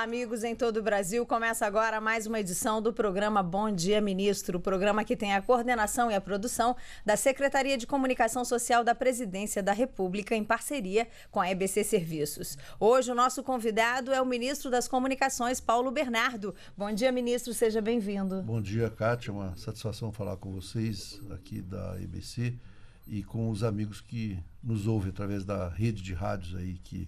Olá, amigos em todo o Brasil. Começa agora mais uma edição do programa Bom Dia Ministro, o programa que tem a coordenação e a produção da Secretaria de Comunicação Social da Presidência da República em parceria com a EBC Serviços. Hoje o nosso convidado é o ministro das Comunicações, Paulo Bernardo. Bom dia, ministro, seja bem-vindo. Bom dia, Kátia. Uma satisfação falar com vocês aqui da EBC e com os amigos que nos ouvem através da rede de rádios aí que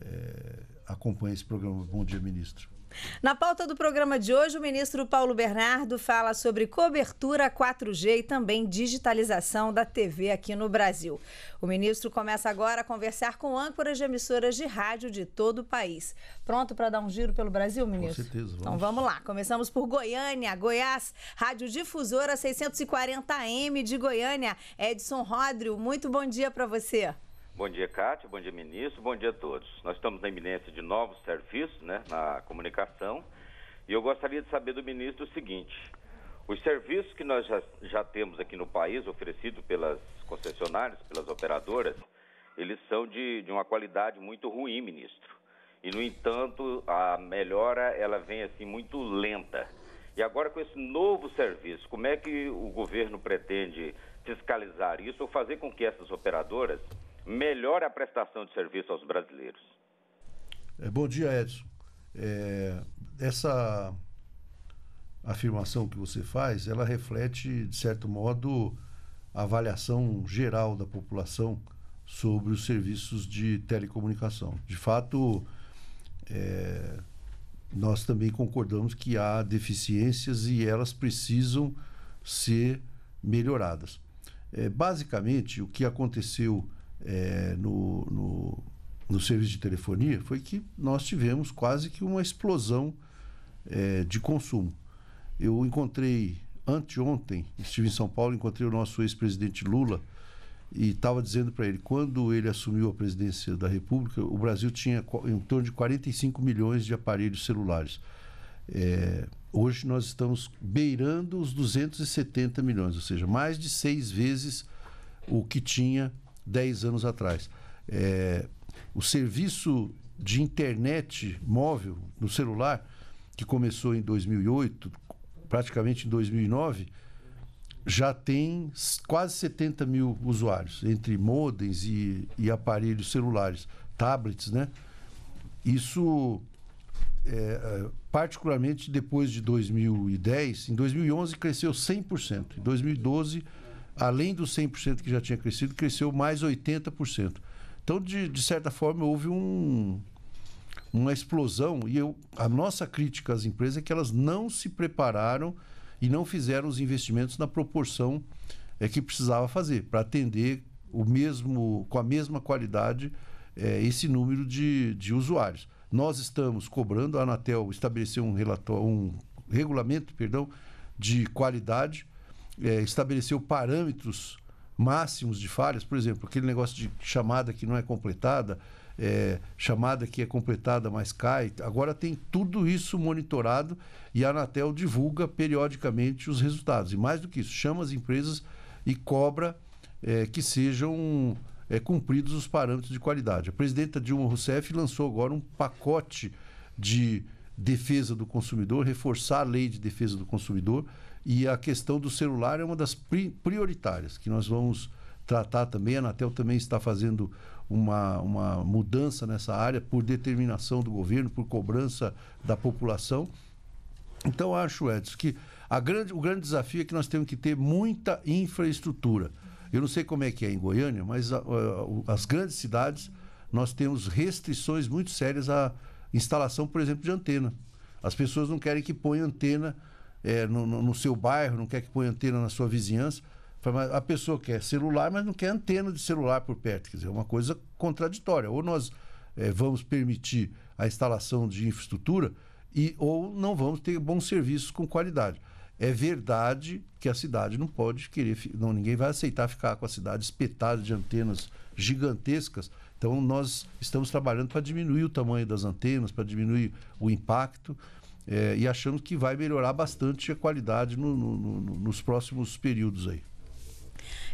é acompanha esse programa. Bom dia, ministro. Na pauta do programa de hoje, o ministro Paulo Bernardo fala sobre cobertura 4G e também digitalização da TV aqui no Brasil. O ministro começa agora a conversar com âncoras de emissoras de rádio de todo o país. Pronto para dar um giro pelo Brasil, ministro? Com certeza. Então vamos. Então vamos lá. Começamos por Goiânia, Goiás, Rádio Difusora 640M de Goiânia. Edson Rodrigo muito bom dia para você. Bom dia, Cátia. Bom dia, ministro. Bom dia a todos. Nós estamos na iminência de novos serviços né, na comunicação e eu gostaria de saber do ministro o seguinte: os serviços que nós já, já temos aqui no país, oferecidos pelas concessionárias, pelas operadoras, eles são de, de uma qualidade muito ruim, ministro. E, no entanto, a melhora ela vem assim muito lenta. E agora com esse novo serviço, como é que o governo pretende fiscalizar isso ou fazer com que essas operadoras melhora a prestação de serviço aos brasileiros. É, bom dia, Edson. É, essa afirmação que você faz, ela reflete, de certo modo, a avaliação geral da população sobre os serviços de telecomunicação. De fato, é, nós também concordamos que há deficiências e elas precisam ser melhoradas. É, basicamente, o que aconteceu é, no, no, no, serviço de telefonia foi que nós tivemos quase que uma explosão é, de consumo. Eu encontrei anteontem, estive em São Paulo, encontrei o nosso ex-presidente Lula e estava dizendo para ele, quando ele assumiu a presidência da República, o Brasil tinha em torno de 45 milhões de aparelhos celulares. É, hoje nós estamos beirando os 270 milhões, ou seja, mais de seis vezes o que tinha 10 anos atrás. É, o serviço de internet móvel no celular, que começou em 2008, praticamente em 2009, já tem quase 70 mil usuários, entre modems e, e aparelhos celulares, tablets, né? Isso, é, particularmente depois de 2010, em 2011 cresceu 100%, em 2012 além dos 100% que já tinha crescido, cresceu mais 80%. Então, de, de certa forma, houve um, uma explosão. E eu, a nossa crítica às empresas é que elas não se prepararam e não fizeram os investimentos na proporção é, que precisava fazer para atender o mesmo com a mesma qualidade é, esse número de, de usuários. Nós estamos cobrando, a Anatel estabeleceu um relatório, um regulamento, perdão, de qualidade é, estabeleceu parâmetros máximos de falhas, por exemplo, aquele negócio de chamada que não é completada, é, chamada que é completada, mas cai. Agora tem tudo isso monitorado e a Anatel divulga periodicamente os resultados. E mais do que isso, chama as empresas e cobra é, que sejam é, cumpridos os parâmetros de qualidade. A presidenta Dilma Rousseff lançou agora um pacote de defesa do consumidor, reforçar a lei de defesa do consumidor e a questão do celular é uma das prioritárias que nós vamos tratar também. A Anatel também está fazendo uma, uma mudança nessa área por determinação do governo, por cobrança da população. Então, acho, Edson, que a grande, o grande desafio é que nós temos que ter muita infraestrutura. Eu não sei como é que é em Goiânia, mas a, ah, a, ah, as grandes cidades nós temos restrições muito sérias à instalação, por exemplo, de antena. As pessoas não querem que ponha antena é, no, no, no, seu bairro, não quer que ponha antena na sua vizinhança. A pessoa quer celular, mas não quer antena de celular por perto. Quer dizer, é uma coisa contraditória. Ou nós é, vamos permitir a instalação de infraestrutura e ou não vamos ter bons serviços com qualidade. É verdade que a cidade não pode querer, não ninguém vai aceitar ficar com a cidade espetada de antenas gigantescas. Então nós estamos trabalhando para diminuir o tamanho das antenas, para diminuir o impacto. É, e achamos que vai melhorar bastante a qualidade no, no, no, nos próximos períodos aí.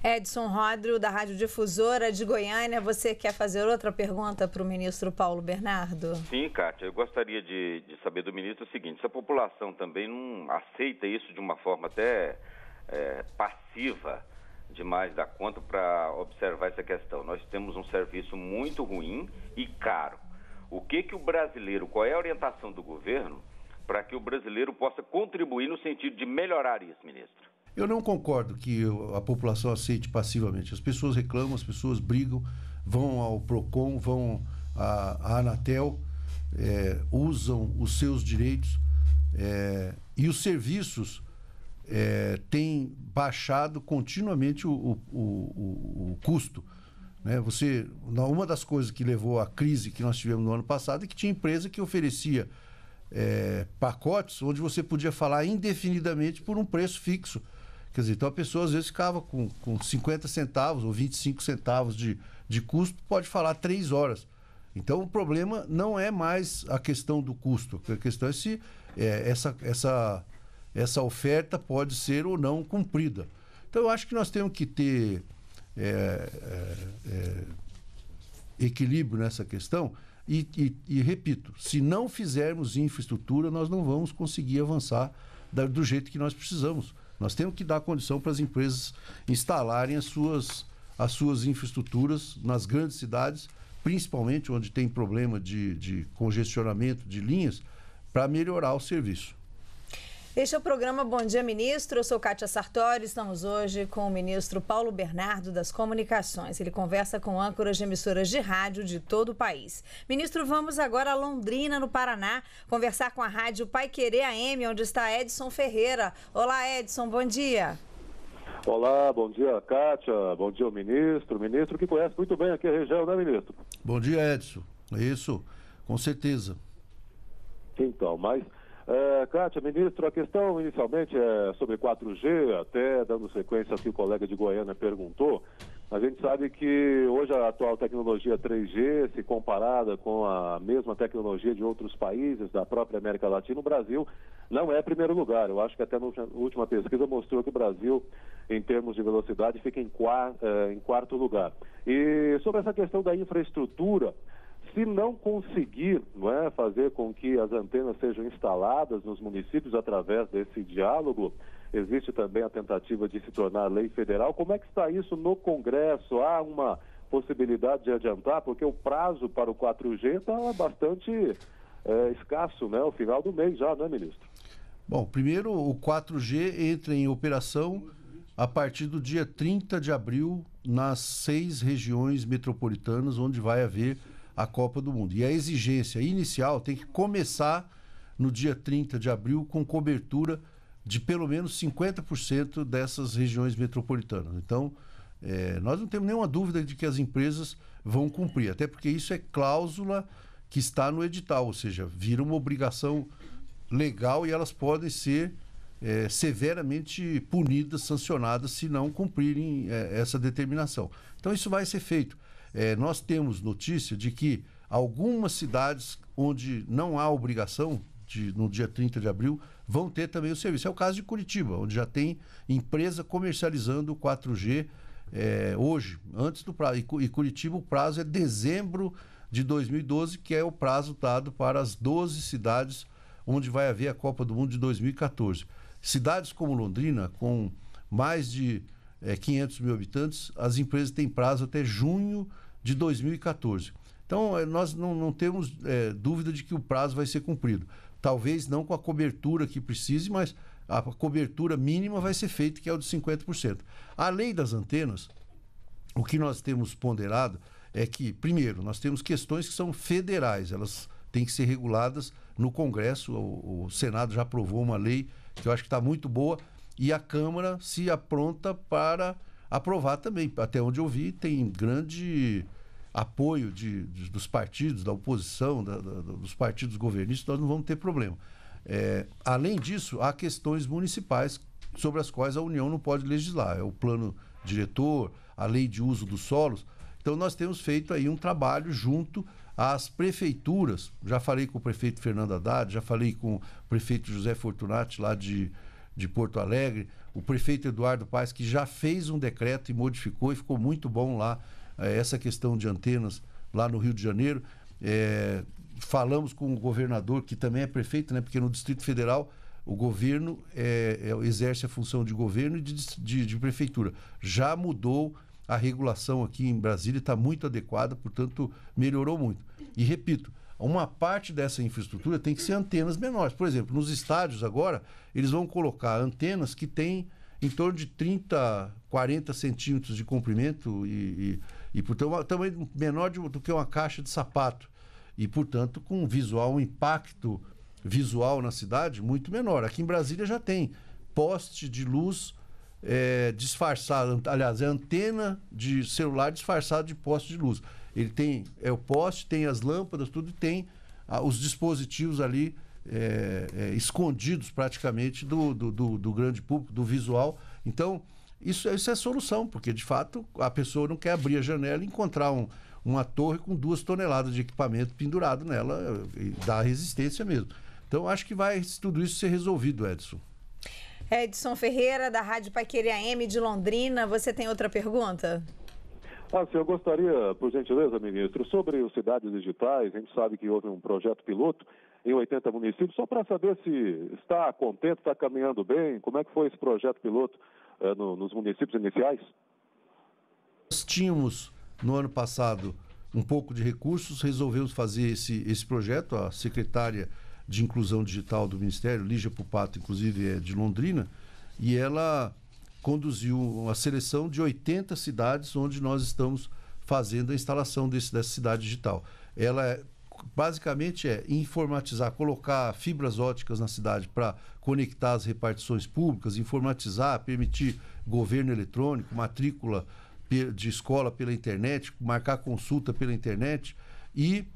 Edson Rodrigo da Rádio Difusora de Goiânia, você quer fazer outra pergunta para o ministro Paulo Bernardo? Sim, Kátia, eu gostaria de, de, saber do ministro o seguinte: se a população também não aceita isso de uma forma até é, passiva demais da conta para observar essa questão. Nós temos um serviço muito ruim e caro. O que, que o brasileiro, qual é a orientação do governo para que o brasileiro possa contribuir no sentido de melhorar isso, ministro. Eu não concordo que a população aceite passivamente. As pessoas reclamam, as pessoas brigam, vão ao PROCON, vão à, Anatel, é, usam os seus direitos é, e os serviços é, têm baixado continuamente o, o, o, o custo. Né? Você, uma das coisas que levou à crise que nós tivemos no ano passado é que tinha empresa que oferecia é, pacotes onde você podia falar indefinidamente por um preço fixo. Quer dizer, então a pessoa às vezes ficava com, com 50 centavos ou 25 centavos de, de custo, pode falar três horas. Então o problema não é mais a questão do custo, a questão é se é, essa, essa, essa oferta pode ser ou não cumprida. Então eu acho que nós temos que ter é, é, é equilíbrio nessa questão e, e, e, repito, se não fizermos infraestrutura, nós não vamos conseguir avançar da, do jeito que nós precisamos. Nós temos que dar condição para as empresas instalarem as suas, as suas infraestruturas nas grandes cidades, principalmente onde tem problema de, de congestionamento de linhas, para melhorar o serviço. Este é o programa Bom Dia Ministro. Eu sou Kátia Sartori. Estamos hoje com o ministro Paulo Bernardo das Comunicações. Ele conversa com âncoras de emissoras de rádio de todo o país. Ministro, vamos agora a Londrina, no Paraná, conversar com a rádio Pai Querer AM, onde está Edson Ferreira. Olá, Edson, bom dia. Olá, bom dia, Kátia. Bom dia, ministro. Ministro que conhece muito bem aqui a região, né, ministro? Bom dia, Edson. É isso, com certeza. Então, mas é, Kátia, ministro, a questão inicialmente é sobre 4G, até dando sequência ao que o colega de Goiânia perguntou. A gente sabe que hoje a atual tecnologia 3G, se comparada com a mesma tecnologia de outros países da própria América Latina, o Brasil não é primeiro lugar. Eu acho que até na última pesquisa mostrou que o Brasil, em termos de velocidade, fica em, é, em quarto lugar. E sobre essa questão da infraestrutura, se não conseguir não é, fazer com que as antenas sejam instaladas nos municípios através desse diálogo, existe também a tentativa de se tornar lei federal. Como é que está isso no Congresso? Há uma possibilidade de adiantar, porque o prazo para o 4G está bastante é, escasso, né? O final do mês já, não é ministro? Bom, primeiro o 4G entra em operação a partir do dia 30 de abril nas seis regiões metropolitanas onde vai haver a Copa do Mundo. E a exigência inicial tem que começar no dia 30 de abril com cobertura de pelo menos 50% dessas regiões metropolitanas. Então, é, nós não temos nenhuma dúvida de que as empresas vão cumprir, até porque isso é cláusula que está no edital, ou seja, vira uma obrigação legal e elas podem ser é, severamente punidas, sancionadas, se não cumprirem é, essa determinação. Então, isso vai ser feito. É, nós temos notícia de que algumas cidades onde não há obrigação de, no dia 30 de abril vão ter também o serviço. É o caso de Curitiba, onde já tem empresa comercializando o 4G é, hoje, antes do prazo. E, Curitiba, o prazo é dezembro de 2012, que é o prazo dado para as 12 cidades onde vai haver a Copa do Mundo de 2014. Cidades como Londrina, com mais de é, 500 mil habitantes, as empresas têm prazo até junho de 2014. Então, é, nós não, não temos é, dúvida de que o prazo vai ser cumprido. Talvez não com a cobertura que precise, mas a cobertura mínima vai ser feita, que é o de 50%. A lei das antenas, o que nós temos ponderado é que, primeiro, nós temos questões que são federais, elas têm que ser reguladas no Congresso. O, o Senado já aprovou uma lei que eu acho que está muito boa, e a Câmara se apronta para aprovar também. Até onde eu vi, tem grande apoio de, de dos partidos, da oposição, da, da, dos partidos governistas, nós não vamos ter problema. É, além disso, há questões municipais sobre as quais a União não pode legislar. É o plano diretor, a lei de uso dos solos. Então nós temos feito aí um trabalho junto às prefeituras. Já falei com o prefeito Fernando Haddad, já falei com o prefeito José Fortunati lá de de Porto Alegre, o prefeito Eduardo Paes, que já fez um decreto e modificou, e ficou muito bom lá eh, essa questão de antenas lá no Rio de Janeiro. É, falamos com o governador, que também é prefeito, né? porque no Distrito Federal o governo é, é, exerce a função de governo e de, de, de, prefeitura. Já mudou a regulação aqui em Brasília, está muito adequada, portanto, melhorou muito. E repito, uma parte dessa infraestrutura tem que ser antenas menores. Por exemplo, nos estádios agora, eles vão colocar antenas que têm em torno de 30, 40 centímetros de comprimento e, e, e portanto, tamanho menor de, do que uma caixa de sapato. E, portanto, com um visual, um impacto visual na cidade muito menor. Aqui em Brasília já tem poste de luz é, disfarçado, aliás, é antena de celular disfarçado de poste de luz. Ele tem é o poste, tem as lâmpadas, tudo, e tem os dispositivos ali é, é, escondidos praticamente do, do, do, do, grande público, do visual. Então, isso, isso é solução, porque de fato a pessoa não quer abrir a janela e encontrar um, uma torre com duas toneladas de equipamento pendurado nela, e dá resistência mesmo. Então, acho que vai tudo isso ser resolvido, Edson. Edson Ferreira, da Rádio Paiqueria M de Londrina, você tem outra pergunta? Ah, sim, eu gostaria, por gentileza, ministro, sobre os cidades digitais, a gente sabe que houve um projeto piloto em 80 municípios, só para saber se está contente, está caminhando bem, como é que foi esse projeto piloto eh, no, nos municípios iniciais? Nós tínhamos, no ano passado, um pouco de recursos, resolvemos fazer esse, esse projeto, a secretária de Inclusão Digital do Ministério, Lígia Pupato, inclusive, é de Londrina, e ela conduziu uma seleção de 80 cidades onde nós estamos fazendo a instalação desse, dessa cidade digital. Ela é, basicamente é informatizar, colocar fibras óticas na cidade para conectar as repartições públicas, informatizar, permitir governo eletrônico, matrícula de escola pela internet, marcar consulta pela internet e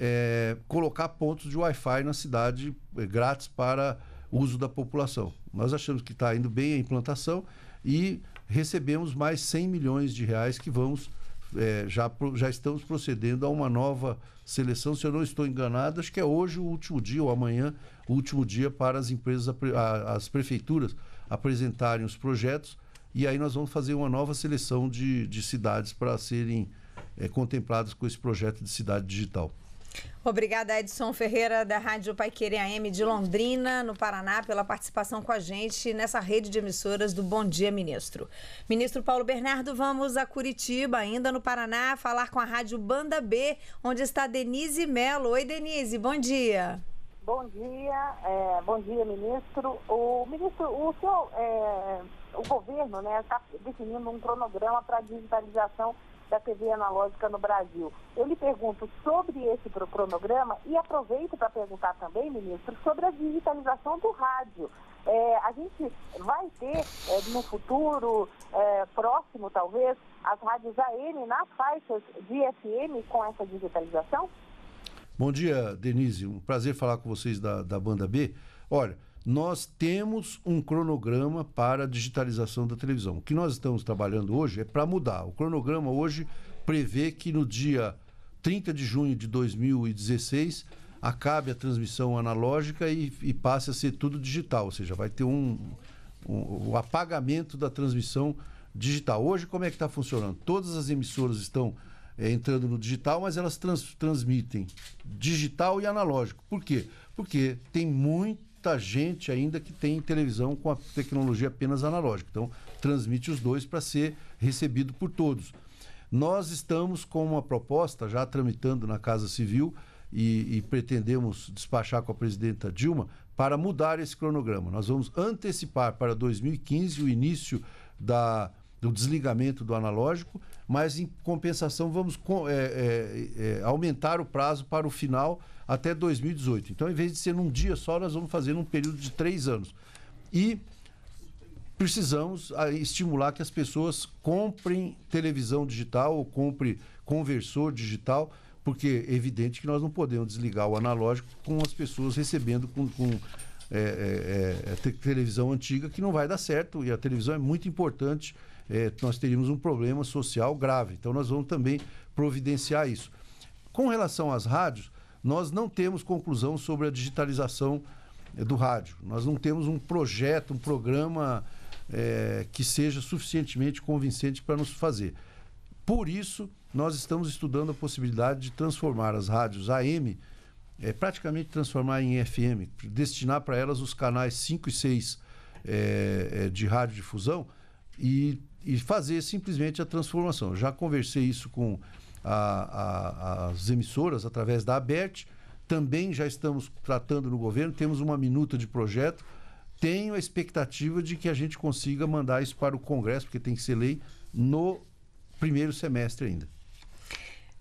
é, colocar pontos de Wi-Fi na cidade é, grátis para uso da população. Nós achamos que está indo bem a implantação e recebemos mais 100 milhões de reais que vamos é, já, já estamos procedendo a uma nova seleção. Se eu não estou enganado, acho que é hoje o último dia ou amanhã o último dia para as empresas, as prefeituras apresentarem os projetos e aí nós vamos fazer uma nova seleção de, de cidades para serem é, contempladas com esse projeto de cidade digital. Obrigada, Edson Ferreira, da Rádio Paiquerê AM de Londrina, no Paraná, pela participação com a gente nessa rede de emissoras do Bom Dia, Ministro. Ministro Paulo Bernardo, vamos a Curitiba, ainda no Paraná, falar com a Rádio Banda B, onde está Denise Melo. Oi, Denise, bom dia. Bom dia, é, bom dia, ministro. O ministro, o seu, é, o governo, né, está definindo um cronograma para digitalização da TV analógica no Brasil. Eu lhe pergunto sobre esse cronograma e aproveito para perguntar também, ministro, sobre a digitalização do rádio. É, a gente vai ter é, no futuro é, próximo, talvez, as rádios AM nas faixas de FM com essa digitalização? Bom dia, Denise. Um prazer falar com vocês da, da Banda B. Olha, nós temos um cronograma para a digitalização da televisão. O que nós estamos trabalhando hoje é para mudar. O cronograma hoje prevê que no dia 30 de junho de 2016 acabe a transmissão analógica e, e passe a ser tudo digital, ou seja, vai ter um, um, um apagamento da transmissão digital. Hoje, como é que está funcionando? Todas as emissoras estão é, entrando no digital, mas elas trans, transmitem digital e analógico. Por quê? Porque tem muito muita gente ainda que tem televisão com a tecnologia apenas analógica. Então, transmite os dois para ser recebido por todos. Nós estamos com uma proposta já tramitando na Casa Civil e, e pretendemos despachar com a presidenta Dilma para mudar esse cronograma. Nós vamos antecipar para 2015 o início da, do desligamento do analógico, mas em compensação vamos é, é, é, aumentar o prazo para o final até 2018. Então, em vez de ser num dia só, nós vamos fazer num período de três anos. E precisamos ah, estimular que as pessoas comprem televisão digital ou comprem conversor digital, porque é evidente que nós não podemos desligar o analógico com as pessoas recebendo com, com é, é, é, televisão antiga, que não vai dar certo, e a televisão é muito importante, eh, nós teríamos um problema social grave. Então nós vamos também providenciar isso. Com relação às rádios, nós não temos conclusão sobre a digitalização eh, do rádio. Nós não temos um projeto, um programa é, que seja suficientemente convincente para nos fazer. Por isso, nós estamos estudando a possibilidade de transformar as rádios AM, é, eh, praticamente transformar em FM, destinar para elas os canais 5 e 6 é, de radiodifusão e, e fazer simplesmente a transformação. Já conversei isso com a, a, as emissoras através da ABERT. Também já estamos tratando no governo, temos uma minuta de projeto. Tenho a expectativa de que a gente consiga mandar isso para o Congresso, porque tem que ser lei, no primeiro semestre ainda.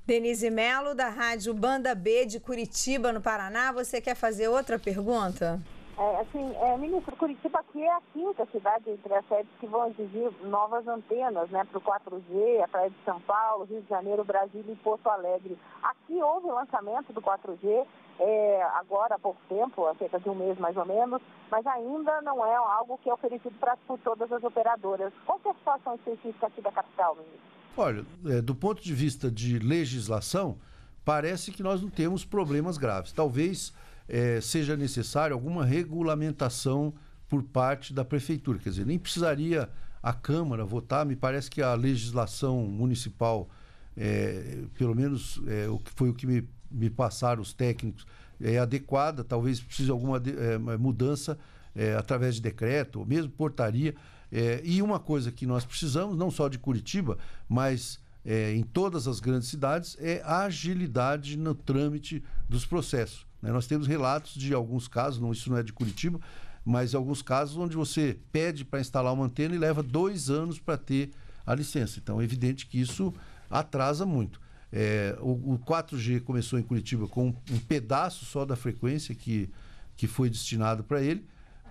Denise Melo, da Rádio Banda B de Curitiba, no Paraná. Você quer fazer outra pergunta? É, assim, é, ministro, Curitiba aqui é a quinta cidade entre as sedes que vão exigir novas antenas né, para o 4G, a Praia de São Paulo, Rio de Janeiro, Brasília e Porto Alegre. Aqui houve o lançamento do 4G é, agora há pouco tempo, há cerca de um mês mais ou menos, mas ainda não é algo que é oferecido para por todas as operadoras. Qual é a situação específica aqui da capital, ministro? Olha, é, do ponto de vista de legislação, parece que nós não temos problemas graves. Talvez é, seja necessário alguma regulamentação por parte da prefeitura. Quer dizer, nem precisaria a Câmara votar, me parece que a legislação municipal, é, pelo menos é, o que foi o que me, me passaram os técnicos, é adequada, talvez precise alguma de, é, mudança é, através de decreto, ou mesmo portaria. É, e uma coisa que nós precisamos, não só de Curitiba, mas é, em todas as grandes cidades, é agilidade no trâmite dos processos. Né? Nós temos relatos de alguns casos, não, isso não é de Curitiba, mas alguns casos onde você pede para instalar uma antena e leva dois anos para ter a licença. Então é evidente que isso atrasa muito. É, o, o, 4G começou em Curitiba com um pedaço só da frequência que, que foi destinado para ele.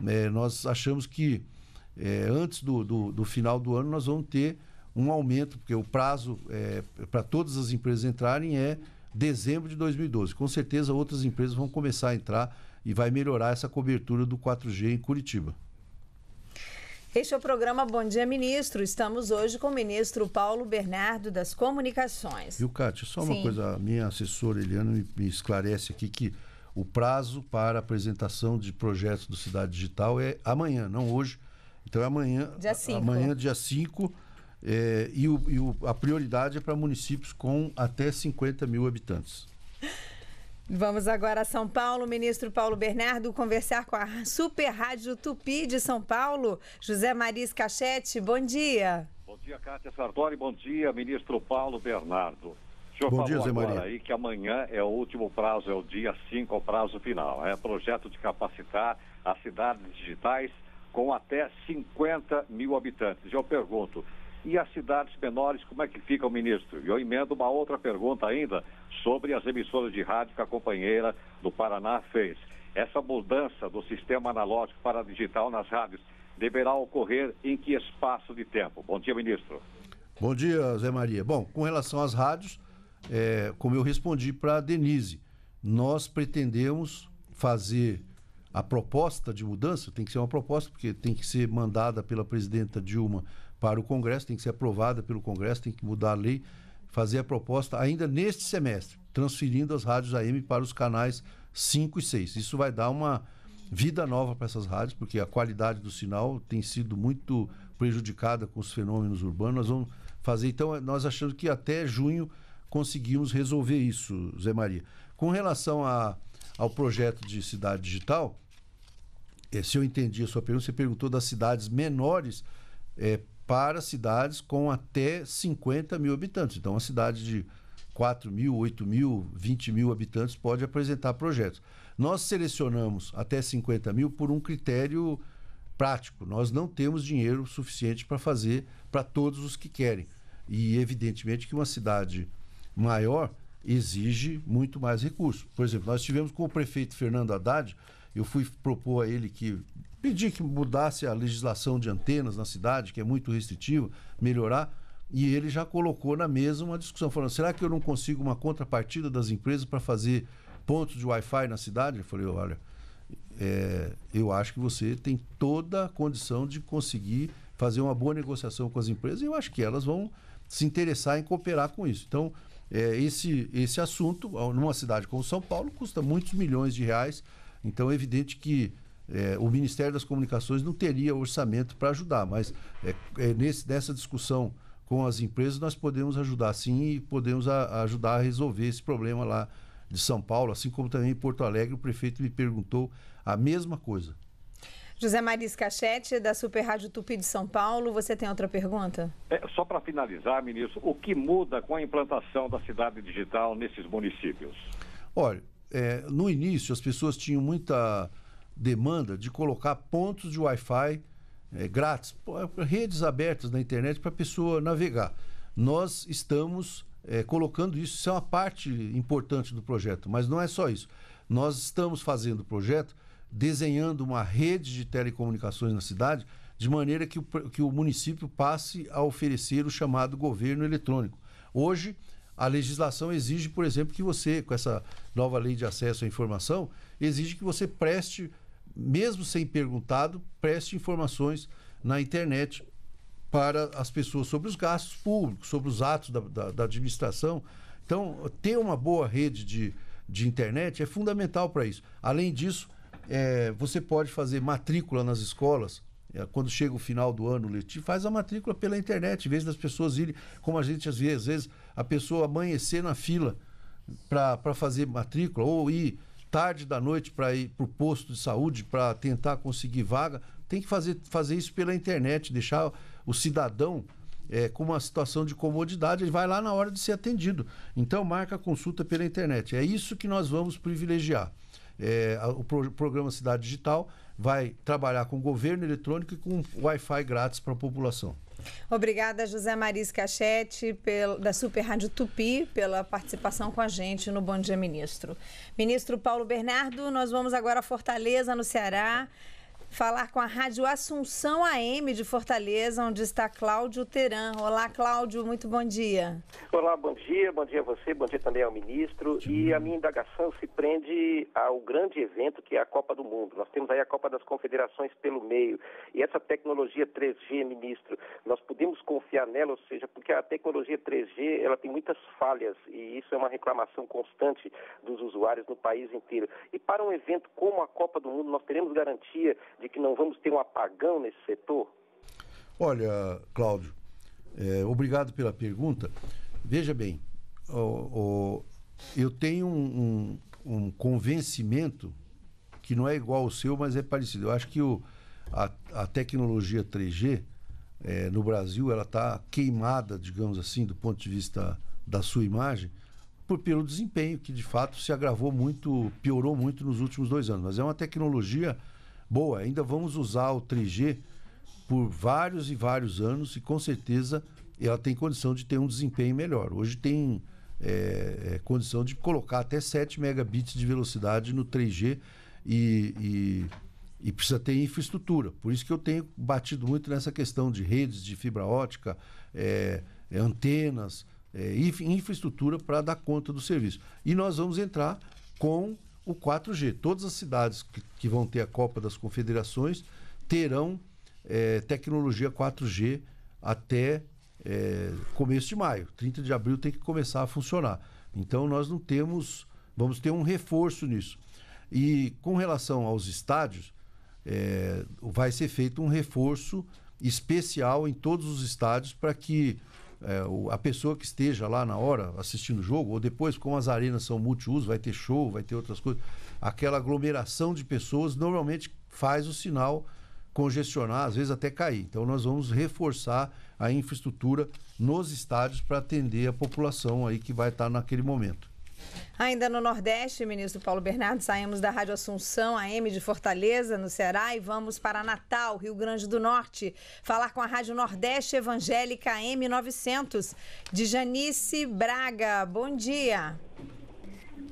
É, nós achamos que é, antes do, do, do, final do ano nós vamos ter um aumento, porque o prazo é, para todas as empresas entrarem é dezembro de 2012. Com certeza outras empresas vão começar a entrar e vai melhorar essa cobertura do 4G em Curitiba. Este é o programa Bom Dia Ministro. Estamos hoje com o ministro Paulo Bernardo das Comunicações. Viu, Cátia? Só Sim. uma coisa, a minha assessora Eliana me, me, esclarece aqui que o prazo para apresentação de projetos do Cidade Digital é amanhã, não hoje. Então é amanhã. Dia 5. Amanhã, dia 5. Cinco é, e, o, e o, a prioridade é para municípios com até 50 mil habitantes. Vamos agora a São Paulo. Ministro Paulo Bernardo conversar com a Super Rádio Tupi de São Paulo. José Maris Cachete, bom dia. Bom dia, Cátia Sartori. Bom dia, ministro Paulo Bernardo. O senhor bom dia, Zé Maria. aí que amanhã é o último prazo, é o dia 5, é o prazo final. É projeto de capacitar as cidades digitais com até 50 mil habitantes. Eu pergunto, e as cidades menores, como é que fica o ministro? E eu emendo uma outra pergunta ainda sobre as emissoras de rádio que a companheira do Paraná fez. Essa mudança do sistema analógico para digital nas rádios deverá ocorrer em que espaço de tempo? Bom dia, ministro. Bom dia, Zé Maria. Bom, com relação às rádios, é, como eu respondi para a Denise, nós pretendemos fazer a proposta de mudança, tem que ser uma proposta, porque tem que ser mandada pela presidenta Dilma para o Congresso, tem que ser aprovada pelo Congresso, tem que mudar a lei, fazer a proposta ainda neste semestre, transferindo as rádios AM para os canais 5 e 6. Isso vai dar uma vida nova para essas rádios, porque a qualidade do sinal tem sido muito prejudicada com os fenômenos urbanos. Nós vamos fazer, então, nós achamos que até junho conseguimos resolver isso, Zé Maria. Com relação a, ao projeto de cidade digital, eh, se eu entendi a sua pergunta, você perguntou das cidades menores. É, para cidades com até 50 mil habitantes. Então, uma cidade de 4 mil, 8 mil, 20 mil habitantes pode apresentar projetos. Nós selecionamos até 50 mil por um critério prático. Nós não temos dinheiro suficiente para fazer para todos os que querem. E, evidentemente, que uma cidade maior exige muito mais recursos. Por exemplo, nós tivemos com o prefeito Fernando Haddad, eu fui propor a ele que pedir que mudasse a legislação de antenas na cidade, que é muito restritiva, melhorar. E ele já colocou na mesa uma discussão, falando: será que eu não consigo uma contrapartida das empresas para fazer pontos de Wi-Fi na cidade? Eu falei: olha, é, eu acho que você tem toda a condição de conseguir fazer uma boa negociação com as empresas e eu acho que elas vão se interessar em cooperar com isso. Então, é, esse, esse assunto, numa cidade como São Paulo, custa muitos milhões de reais. Então, é evidente que é, o Ministério das Comunicações não teria orçamento para ajudar, mas é, é nesse, nessa discussão com as empresas nós podemos ajudar sim e podemos a, ajudar a resolver esse problema lá de São Paulo, assim como também em Porto Alegre, o prefeito me perguntou a mesma coisa. José Maris Cachete, da Super Rádio Tupi de São Paulo, você tem outra pergunta? É, só para finalizar, ministro, o que muda com a implantação da cidade digital nesses municípios? Olha, é, no início as pessoas tinham muita demanda de colocar pontos de Wi-Fi é, grátis, é, redes abertas na internet para a pessoa navegar. Nós estamos é, colocando isso, isso é uma parte importante do projeto, mas não é só isso. Nós estamos fazendo o projeto desenhando uma rede de telecomunicações na cidade, de maneira que o, que o município passe a oferecer o chamado governo eletrônico. Hoje, a legislação exige, por exemplo, que você, com essa nova lei de acesso à informação, exige que você preste mesmo sem perguntado, preste informações na internet para as pessoas sobre os gastos públicos, sobre os atos da, da, da administração. Então, ter uma boa rede de, de internet é fundamental para isso. Além disso, é, você pode fazer matrícula nas escolas. É, quando chega o final do ano letivo, faz a matrícula pela internet, em vez das pessoas irem, como a gente às vezes, às vezes a pessoa amanhecer na fila para fazer matrícula ou ir tarde da noite para ir para o posto de saúde para tentar conseguir vaga. Tem que fazer, fazer isso pela internet, deixar o cidadão é, com uma situação de comodidade, ele vai lá na hora de ser atendido. Então, marca a consulta pela internet. É isso que nós vamos privilegiar. É, o programa Cidade Digital vai trabalhar com governo eletrônico e com Wi-Fi grátis para a população. Obrigada, José Maris Cachete, da Super Rádio Tupi, pela participação com a gente no Bom Dia Ministro. Ministro Paulo Bernardo, nós vamos agora a Fortaleza, no Ceará falar com a Rádio Assunção AM de Fortaleza, onde está Cláudio Teran. Olá, Cláudio, muito bom dia. Olá, bom dia, bom dia a você, bom dia também ao ministro. E a minha indagação se prende ao grande evento que é a Copa do Mundo. Nós temos aí a Copa das Confederações pelo meio. E essa tecnologia 3G, ministro, nós podemos confiar nela, ou seja, porque a tecnologia 3G ela tem muitas falhas e isso é uma reclamação constante dos usuários no país inteiro. E para um evento como a Copa do Mundo, nós teremos garantia de que não vamos ter um apagão nesse setor? Olha, Cláudio, é, obrigado pela pergunta. Veja bem, o, o, eu tenho um, um, um, convencimento que não é igual ao seu, mas é parecido. Eu acho que o, a, a tecnologia 3G é, no Brasil ela está queimada, digamos assim, do ponto de vista da sua imagem, por, pelo desempenho que de fato se agravou muito, piorou muito nos últimos dois anos. Mas é uma tecnologia boa. Ainda vamos usar o 3G por vários e vários anos e com certeza ela tem condição de ter um desempenho melhor. Hoje tem é, é condição de colocar até 7 megabits de velocidade no 3G e, e, e, precisa ter infraestrutura. Por isso que eu tenho batido muito nessa questão de redes de fibra ótica, é, é antenas, é, infraestrutura para dar conta do serviço. E nós vamos entrar com o 4G. Todas as cidades que, que vão ter a Copa das Confederações terão é, tecnologia 4G até é, começo de maio. 30 de abril tem que começar a funcionar. Então nós não temos. Vamos ter um reforço nisso. E com relação aos estádios, é, vai ser feito um reforço especial em todos os estádios para que é, o, a pessoa que esteja lá na hora assistindo o jogo, ou depois, como as arenas são multiuso, vai ter show, vai ter outras coisas, aquela aglomeração de pessoas normalmente faz o sinal congestionar, às vezes até cair. Então nós vamos reforçar a infraestrutura nos estádios para atender a população aí que vai estar naquele momento. Ainda no Nordeste, ministro Paulo Bernardo, saímos da Rádio Assunção AM de Fortaleza, no Ceará, e vamos para Natal, Rio Grande do Norte, falar com a Rádio Nordeste Evangélica AM 900, de Janice Braga. Bom dia.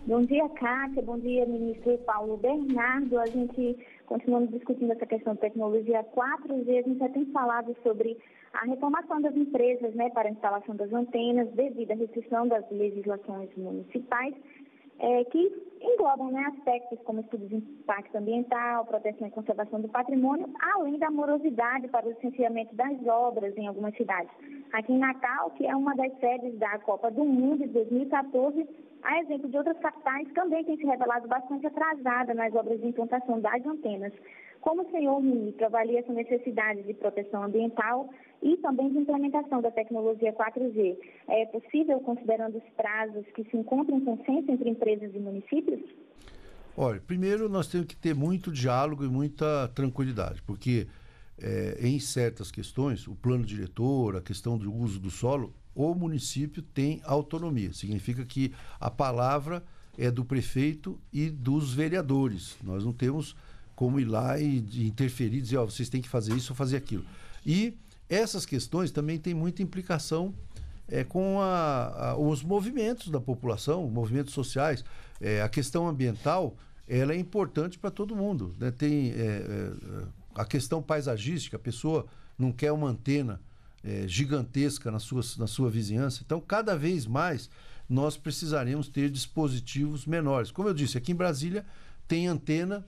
Bom dia, Cátia. Bom dia, ministro Paulo Bernardo. A gente continuando discutindo essa questão de tecnologia quatro vezes a gente já tem falado sobre a reformação das empresas né, para a instalação das antenas devido à restrição das legislações municipais, é, que englobam né, aspectos como estudos de impacto ambiental, proteção e conservação do patrimônio, além da morosidade para o licenciamento das obras em algumas cidades. Aqui em Natal, que é uma das sedes da Copa do Mundo de 2014, a exemplo de outras capitais, também tem se revelado bastante atrasada nas obras de implantação das antenas. Como o senhor ministro avalia essa necessidade de proteção ambiental e também de implementação da tecnologia 4G. É possível, considerando os prazos que se encontram em consenso entre empresas e municípios? Olha, primeiro nós temos que ter muito diálogo e muita tranquilidade, porque é, em certas questões, o plano diretor, a questão do uso do solo, o município tem autonomia. Significa que a palavra é do prefeito e dos vereadores. Nós não temos como ir lá e interferir, dizer, ó, oh, vocês têm que fazer isso ou fazer aquilo. E essas questões também têm muita implicação é, com a, a, os movimentos da população, movimentos sociais. É, a questão ambiental ela é importante para todo mundo. Né? Tem é, a questão paisagística, a pessoa não quer uma antena gigantesca na sua, na sua vizinhança. Então, cada vez mais nós precisaremos ter dispositivos menores. Como eu disse, aqui em Brasília tem antena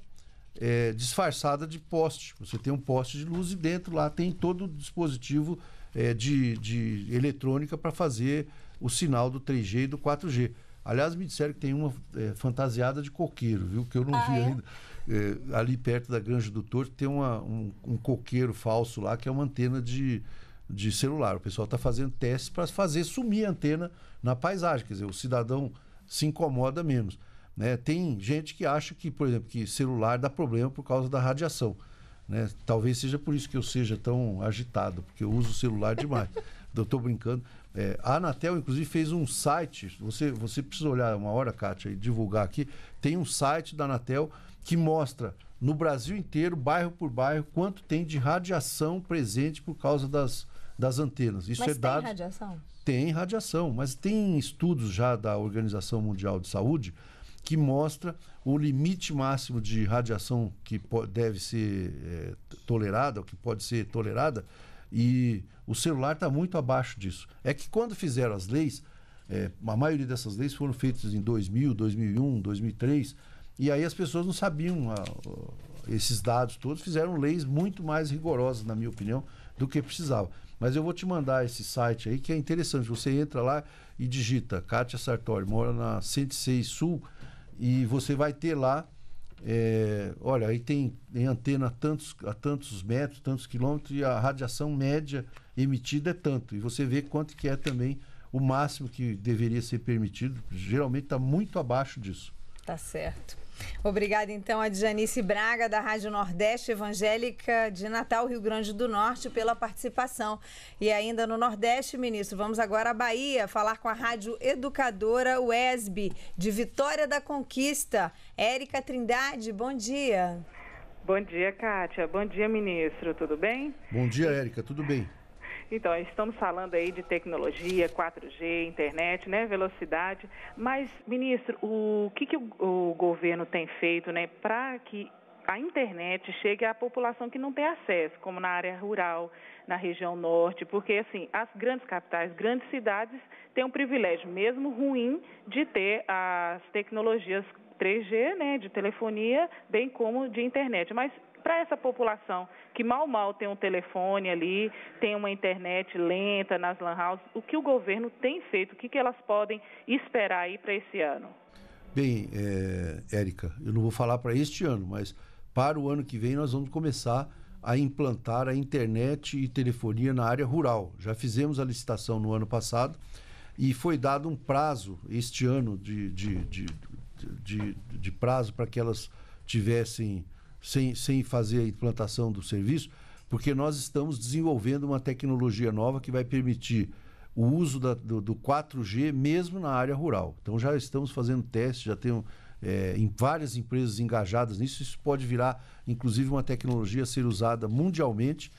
é, disfarçada de poste. Você tem um poste de luz e dentro lá tem todo o dispositivo é, de, de eletrônica para fazer o sinal do 3G e do 4G. Aliás, me disseram que tem uma é, fantasiada de coqueiro, viu? Que eu não ah, vi é? ainda. É, ali perto da Granja do Torto tem uma, um, um, coqueiro falso lá, que é uma antena de, de celular. O pessoal está fazendo testes para fazer sumir a antena na paisagem. Quer dizer, o cidadão se incomoda menos. Né? Tem gente que acha que, por exemplo, que celular dá problema por causa da radiação. Né? Talvez seja por isso que eu seja tão agitado, porque eu uso o celular demais. eu estou brincando. É, a Anatel, inclusive, fez um site. Você, você precisa olhar uma hora, Kátia, e divulgar aqui. Tem um site da Anatel que mostra no Brasil inteiro, bairro por bairro, quanto tem de radiação presente por causa das, das antenas. Isso mas é tem dado. Tem radiação? Tem radiação, mas tem estudos já da Organização Mundial de Saúde que mostra o limite máximo de radiação que deve ser é, tolerada, ou que pode ser tolerada, e o celular está muito abaixo disso. É que quando fizeram as leis, é, a maioria dessas leis foram feitas em 2000, 2001, 2003, e aí as pessoas não sabiam a, a, esses dados todos, fizeram leis muito mais rigorosas, na minha opinião, do que precisava. Mas eu vou te mandar esse site aí que é interessante. Você entra lá e digita Kátia Sartori, mora na 106 Sul, e você vai ter lá, é, olha, aí tem, tem antena a tantos, a tantos metros, tantos quilômetros, e a radiação média emitida é tanto. E você vê quanto que é também o máximo que deveria ser permitido. Geralmente está muito abaixo disso. Tá certo. Obrigada, então, a Janice Braga, da Rádio Nordeste Evangélica de Natal, Rio Grande do Norte, pela participação. E ainda no Nordeste, ministro, vamos agora à Bahia falar com a Rádio Educadora UESB, de Vitória da Conquista. Érica Trindade, bom dia. Bom dia, Kátia. Bom dia, ministro. Tudo bem? Bom dia, Érica. Tudo bem? Então, estamos falando aí de tecnologia, 4G, internet, né, velocidade. Mas, ministro, o que, que o, o governo tem feito né, para que a internet chegue à população que não tem acesso, como na área rural, na região norte, porque assim, as grandes capitais, grandes cidades têm um privilégio, mesmo ruim, de ter as tecnologias 3G, né, de telefonia, bem como de internet. Mas para essa população que mal mal tem um telefone ali, tem uma internet lenta nas lan houses, o que o governo tem feito, o que, que elas podem esperar aí para esse ano? Bem, é, Érica, eu não vou falar para este ano, mas para o ano que vem nós vamos começar a implantar a internet e telefonia na área rural. Já fizemos a licitação no ano passado e foi dado um prazo este ano de, de, de, de, de prazo para que elas tivessem sem, sem fazer a implantação do serviço, porque nós estamos desenvolvendo uma tecnologia nova que vai permitir o uso da, do, do, 4G mesmo na área rural. Então já estamos fazendo testes, já temos é, em várias empresas engajadas nisso. Isso pode virar, inclusive, uma tecnologia a ser usada mundialmente,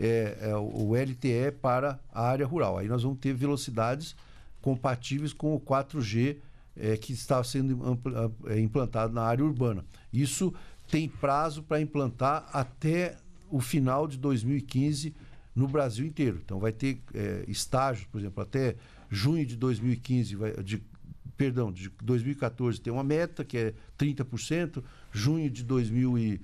é, é, o LTE para a área rural. Aí nós vamos ter velocidades compatíveis com o 4G é, que está sendo é, implantado na área urbana. Isso tem prazo para implantar até o final de 2015 no Brasil inteiro. Então vai ter é, estágios, por exemplo, até junho de 2015, vai, de, perdão, de 2014 tem uma meta que é 30%, junho de 2000 e,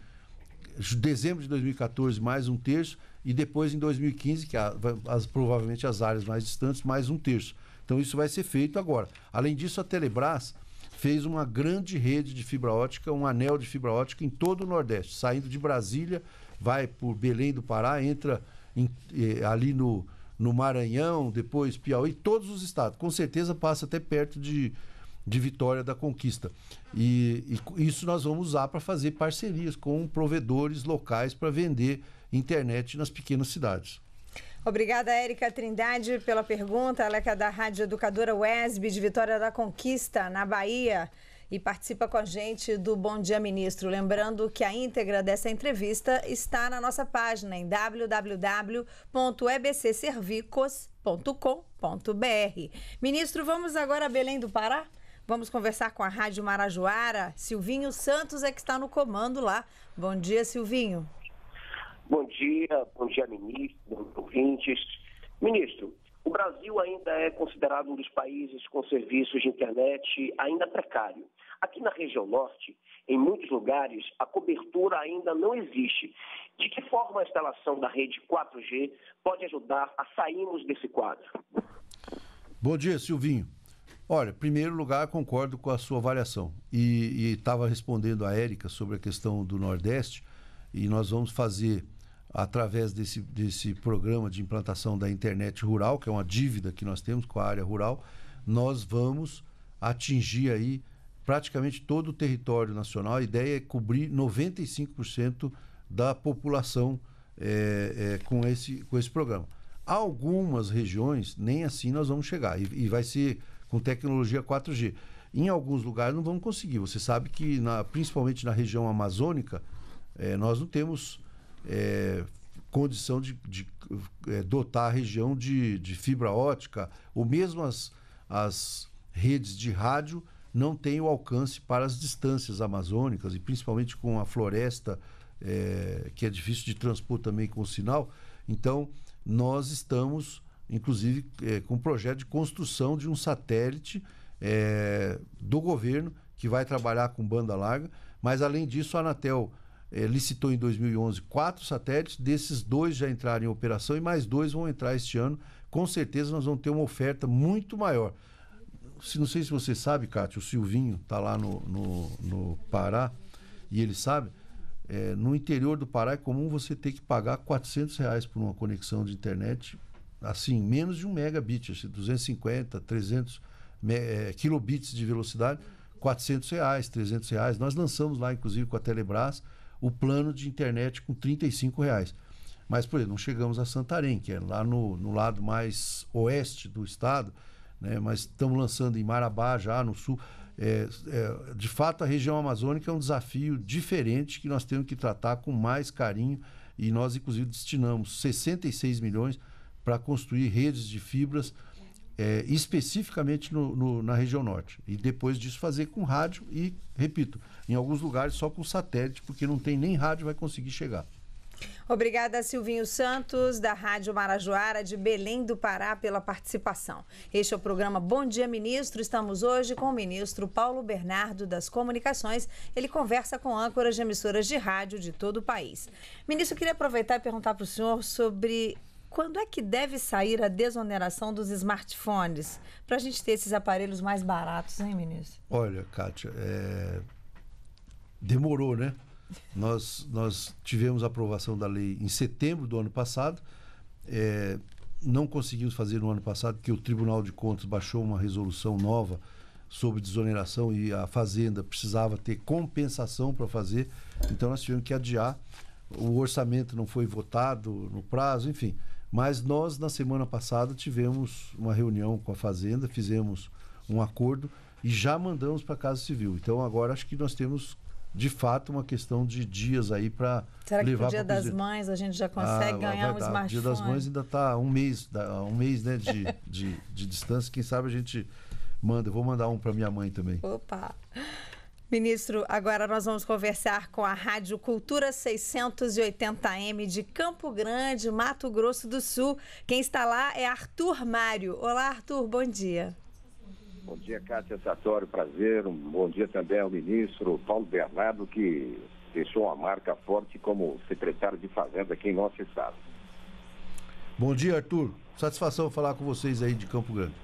dezembro de 2014 mais um terço e depois em 2015 que é as, provavelmente as áreas mais distantes mais um terço. Então isso vai ser feito agora. Além disso, a Telebrás fez uma grande rede de fibra ótica, um anel de fibra ótica em todo o Nordeste, saindo de Brasília, vai por Belém do Pará, entra em, eh, ali no, no Maranhão, depois Piauí, todos os estados. Com certeza passa até perto de, de Vitória da Conquista. E, e isso nós vamos usar para fazer parcerias com provedores locais para vender internet nas pequenas cidades. Obrigada, Érica Trindade, pela pergunta. Ela é da Rádio Educadora Wesb, de Vitória da Conquista, na Bahia, e participa com a gente do Bom Dia Ministro. Lembrando que a íntegra dessa entrevista está na nossa página em www.ebcservicos.com.br. Ministro, vamos agora a Belém do Pará? Vamos conversar com a Rádio Marajoara. Silvinho Santos é que está no comando lá. Bom dia, Silvinho. Bom dia, bom dia, ministro, ouvintes. Ministro, o Brasil ainda é considerado um dos países com serviços de internet ainda precário. Aqui na região norte, em muitos lugares, a cobertura ainda não existe. De que forma a instalação da rede 4G pode ajudar a sairmos desse quadro? Bom dia, Silvinho. Olha, em primeiro lugar, concordo com a sua avaliação. E estava respondendo a Érica sobre a questão do Nordeste, e nós vamos fazer através desse, desse programa de implantação da internet rural, que é uma dívida que nós temos com a área rural, nós vamos atingir aí praticamente todo o território nacional. A ideia é cobrir 95% da população é, é, com, esse, com esse programa. Algumas regiões, nem assim nós vamos chegar, e, e vai ser com tecnologia 4G. Em alguns lugares não vamos conseguir. Você sabe que, na, principalmente na região amazônica, é, nós não temos é, condição de, de é, dotar a região de, de, fibra ótica, ou mesmo as, as redes de rádio não têm o alcance para as distâncias amazônicas, e principalmente com a floresta, é, que é difícil de transpor também com o sinal. Então, nós estamos, inclusive, é, com um projeto de construção de um satélite é, do governo que vai trabalhar com banda larga, mas, além disso, a Anatel é, eh, licitou em 2011 quatro satélites, desses dois já entraram em operação e mais dois vão entrar este ano. Com certeza nós vamos ter uma oferta muito maior. Se, não sei se você sabe, Cátia, o Silvinho está lá no, no, no, Pará e ele sabe. É, no interior do Pará é comum você ter que pagar 400 reais por uma conexão de internet, assim, menos de um megabit, 250, 300 é, kilobits de velocidade, 400 reais, 300 reais. Nós lançamos lá, inclusive, com a Telebrás, o plano de internet com 35 reais. Mas, por exemplo, não chegamos a Santarém, que é lá no, no lado mais oeste do estado, né? mas estamos lançando em Marabá, já no sul. É, é, de fato, a região amazônica é um desafio diferente que nós temos que tratar com mais carinho e nós, inclusive, destinamos 66 milhões para construir redes de fibras é, especificamente no, no, na região norte. E depois disso fazer com rádio e, repito, em alguns lugares só com satélite, porque não tem nem rádio, vai conseguir chegar. Obrigada, Silvinho Santos, da Rádio Marajoara, de Belém do Pará, pela participação. Este é o programa Bom Dia Ministro. Estamos hoje com o ministro Paulo Bernardo das Comunicações. Ele conversa com âncoras de emissoras de rádio de todo o país. Ministro, queria aproveitar e perguntar para o senhor sobre quando é que deve sair a desoneração dos smartphones para a gente ter esses aparelhos mais baratos, hein, ministro? Olha, Kátia, é... demorou, né? nós, nós tivemos a aprovação da lei em setembro do ano passado. É... Não conseguimos fazer no ano passado, porque o Tribunal de Contas baixou uma resolução nova sobre desoneração e a Fazenda precisava ter compensação para fazer, então nós tivemos que adiar. O orçamento não foi votado no prazo, enfim. Mas nós, na semana passada, tivemos uma reunião com a Fazenda, fizemos um acordo e já mandamos para a Casa Civil. Então, agora acho que nós temos de fato uma questão de dias aí para Será que para o Dia das Mães a gente já consegue ah, ganhar um dar. smartphone? O Dia das Mães ainda está um mês, um mês né, de, de, de distância. Quem sabe a gente manda. Eu vou mandar um para minha mãe também. Opa! Ministro, agora nós vamos conversar com a Rádio Cultura 680M de Campo Grande, Mato Grosso do Sul. Quem está lá é Arthur Mário. Olá, Arthur, bom dia. Bom dia, Cátia Satório, prazer. Um bom dia também ao ministro Paulo Bernardo, que deixou uma marca forte como secretário de Fazenda aqui em nosso estado. Bom dia, Arthur. Satisfação falar com vocês aí de Campo Grande.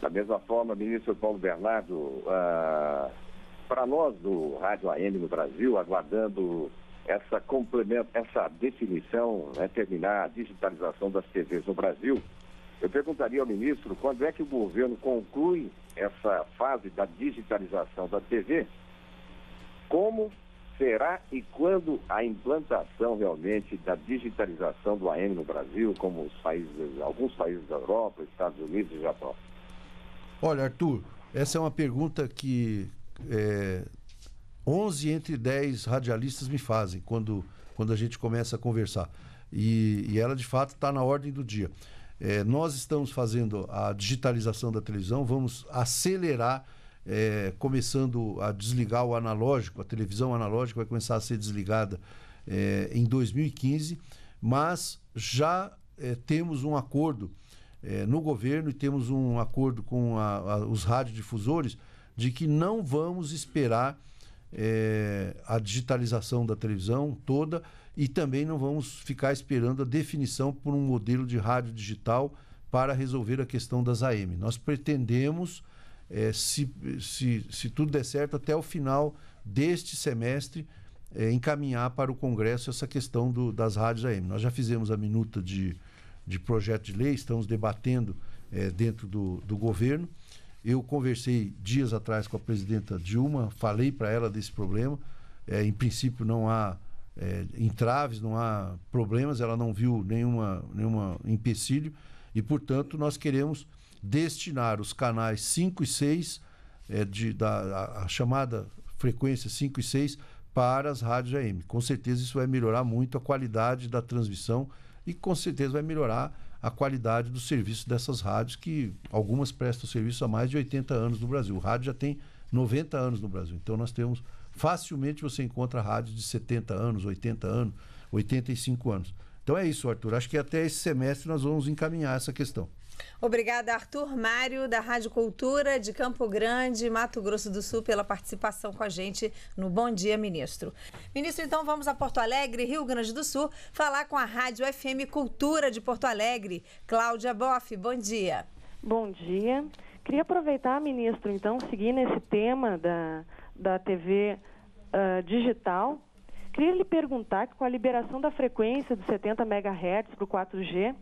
Da mesma forma, ministro Paulo Bernardo, uh para nós do Rádio AM no Brasil, aguardando essa complemento, essa definição, né, terminar a digitalização das TVs no Brasil, eu perguntaria ao ministro quando é que o governo conclui essa fase da digitalização da TV, como será e quando a implantação realmente da digitalização do AM no Brasil, como os países, alguns países da Europa, Estados Unidos e Japão? Olha, Arthur, essa é uma pergunta que é, 11 entre 10 radialistas me fazem quando, quando a gente começa a conversar. E, e ela, de fato, está na ordem do dia. É, nós estamos fazendo a digitalização da televisão, vamos acelerar, é, começando a desligar o analógico, a televisão analógica vai começar a ser desligada é, em 2015, mas já é, temos um acordo é, no governo e temos um acordo com a, a, os radiodifusores de que não vamos esperar é, a digitalização da televisão toda e também não vamos ficar esperando a definição por um modelo de rádio digital para resolver a questão das AM. Nós pretendemos, é, se, se, se tudo der certo, até o final deste semestre, é, encaminhar para o Congresso essa questão do, das rádios AM. Nós já fizemos a minuta de, de projeto de lei, estamos debatendo é, dentro do, do governo eu conversei dias atrás com a presidenta Dilma, falei para ela desse problema. É, em princípio, não há é, entraves, não há problemas, ela não viu nenhuma, nenhuma empecilho e, portanto, nós queremos destinar os canais 5 e 6, é, de, da, a, a, chamada frequência 5 e 6, para as rádios AM. Com certeza isso vai melhorar muito a qualidade da transmissão e, com certeza, vai melhorar a qualidade do serviço dessas rádios, que algumas prestam serviço há mais de 80 anos no Brasil. O rádio já tem 90 anos no Brasil. Então nós temos. Facilmente você encontra rádios de 70 anos, 80 anos, 85 anos. Então é isso, Arthur. Acho que até esse semestre nós vamos encaminhar essa questão. Obrigada, Arthur Mário, da Rádio Cultura de Campo Grande, Mato Grosso do Sul, pela participação com a gente no Bom Dia, ministro. Ministro, então vamos a Porto Alegre, Rio Grande do Sul, falar com a Rádio FM Cultura de Porto Alegre. Cláudia Boff, bom dia. Bom dia. Queria aproveitar, ministro, então, seguir nesse tema da, da TV uh, ah, digital. Queria lhe perguntar que com a liberação da frequência de 70 MHz para o 4G,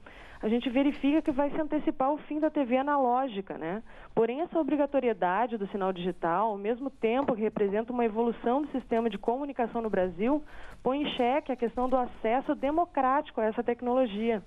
a gente verifica que vai se antecipar o fim da TV analógica, né? Porém, essa obrigatoriedade do sinal digital, ao mesmo tempo que representa uma evolução do sistema de comunicação no Brasil, põe em xeque a questão do acesso democrático a essa tecnologia.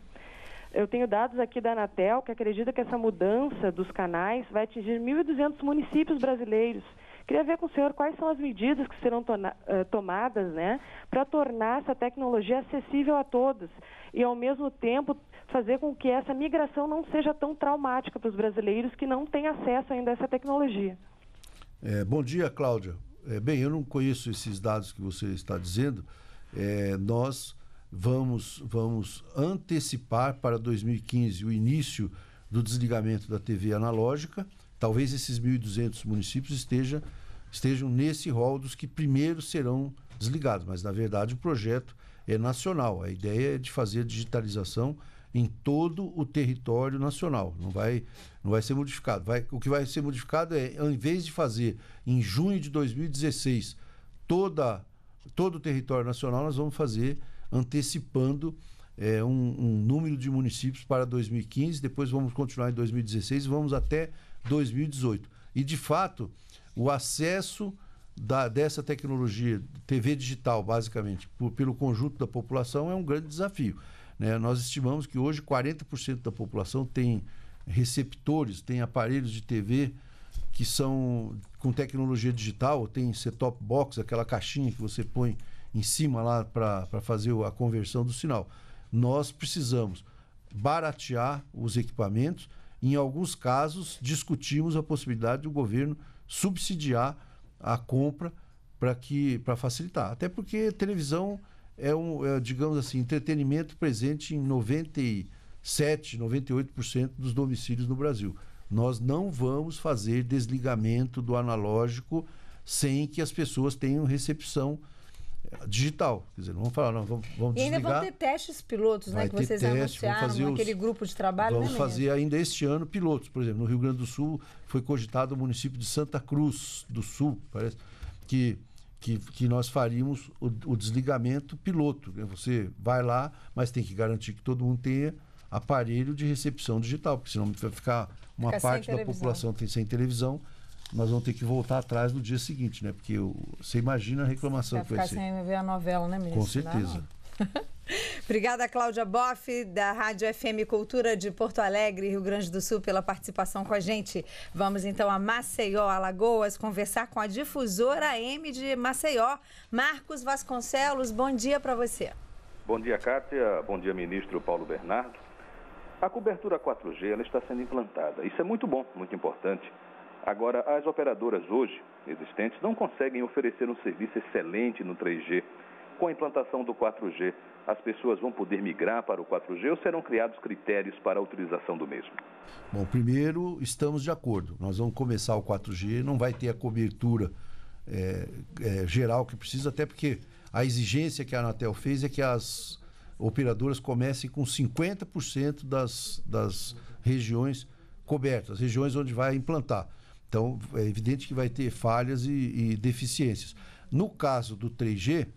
Eu tenho dados aqui da Anatel que acredita que essa mudança dos canais vai atingir 1.200 municípios brasileiros. Queria ver com o senhor quais são as medidas que serão eh, tomadas né, para tornar essa tecnologia acessível a todos e, ao mesmo tempo, fazer com que essa migração não seja tão traumática para os brasileiros que não têm acesso ainda a essa tecnologia. É, bom dia, Cláudia. É, bem, eu não conheço esses dados que você está dizendo. É, nós vamos, vamos antecipar para 2015 o início do desligamento da TV analógica. Talvez esses 1.200 municípios esteja, estejam nesse rol dos que primeiro serão desligados, mas na verdade o projeto é nacional. A ideia é de fazer digitalização em todo o território nacional. Não vai, não vai ser modificado. Vai, o que vai ser modificado é, em vez de fazer em junho de 2016 toda, todo o território nacional, nós vamos fazer antecipando é, um, um, número de municípios para 2015, depois vamos continuar em 2016 vamos até 2018. E, de fato, o acesso da, dessa tecnologia, TV digital, basicamente, por, pelo conjunto da população, é um grande desafio. Né? Nós estimamos que hoje 40% da população tem receptores, tem aparelhos de TV que são com tecnologia digital, tem set-top box, aquela caixinha que você põe em cima lá para fazer a conversão do sinal. Nós precisamos baratear os equipamentos. Em alguns casos, discutimos a possibilidade do governo subsidiar a compra para que para facilitar. Até porque televisão é um, é, digamos assim, entretenimento presente em 97, 98% dos domicílios no Brasil. Nós não vamos fazer desligamento do analógico sem que as pessoas tenham recepção eh, digital. Quer dizer, não vamos falar, não, vamos, vamos E ainda vão ter testes pilotos, né, Vai né? Que vocês teste, anunciaram naquele os, grupo de trabalho. Né, vamos né, fazer ainda este ano pilotos. Por exemplo, no Rio Grande do Sul foi cogitado o município de Santa Cruz do Sul, parece, que que, que nós faríamos o, o, desligamento piloto. Né? Você vai lá, mas tem que garantir que todo mundo tenha aparelho de recepção digital, porque senão vai ficar uma Fica parte da população tem sem televisão. Nós vamos ter que voltar atrás no dia seguinte, né? Porque eu, você imagina a reclamação vai que vai ser. Vai ficar sem ver a novela, né, ministro? Com certeza. Não. Obrigada, Cláudia Boff, da Rádio FM Cultura de Porto Alegre, Rio Grande do Sul, pela participação com a gente. Vamos então a Maceió, Alagoas, conversar com a difusora M de Maceió, Marcos Vasconcelos. Bom dia para você. Bom dia, Cátia. Bom dia, ministro Paulo Bernardo. A cobertura 4G ela está sendo implantada. Isso é muito bom, muito importante. Agora, as operadoras hoje existentes não conseguem oferecer um serviço excelente no 3G com a implantação do 4G, as pessoas vão poder migrar para o 4G ou serão criados critérios para a utilização do mesmo? Bom, primeiro, estamos de acordo. Nós vamos começar o 4G, não vai ter a cobertura é, é, geral que precisa, até porque a exigência que a Anatel fez é que as operadoras comecem com 50% das, das regiões cobertas, regiões onde vai implantar. Então, é evidente que vai ter falhas e, e deficiências. No caso do 3G,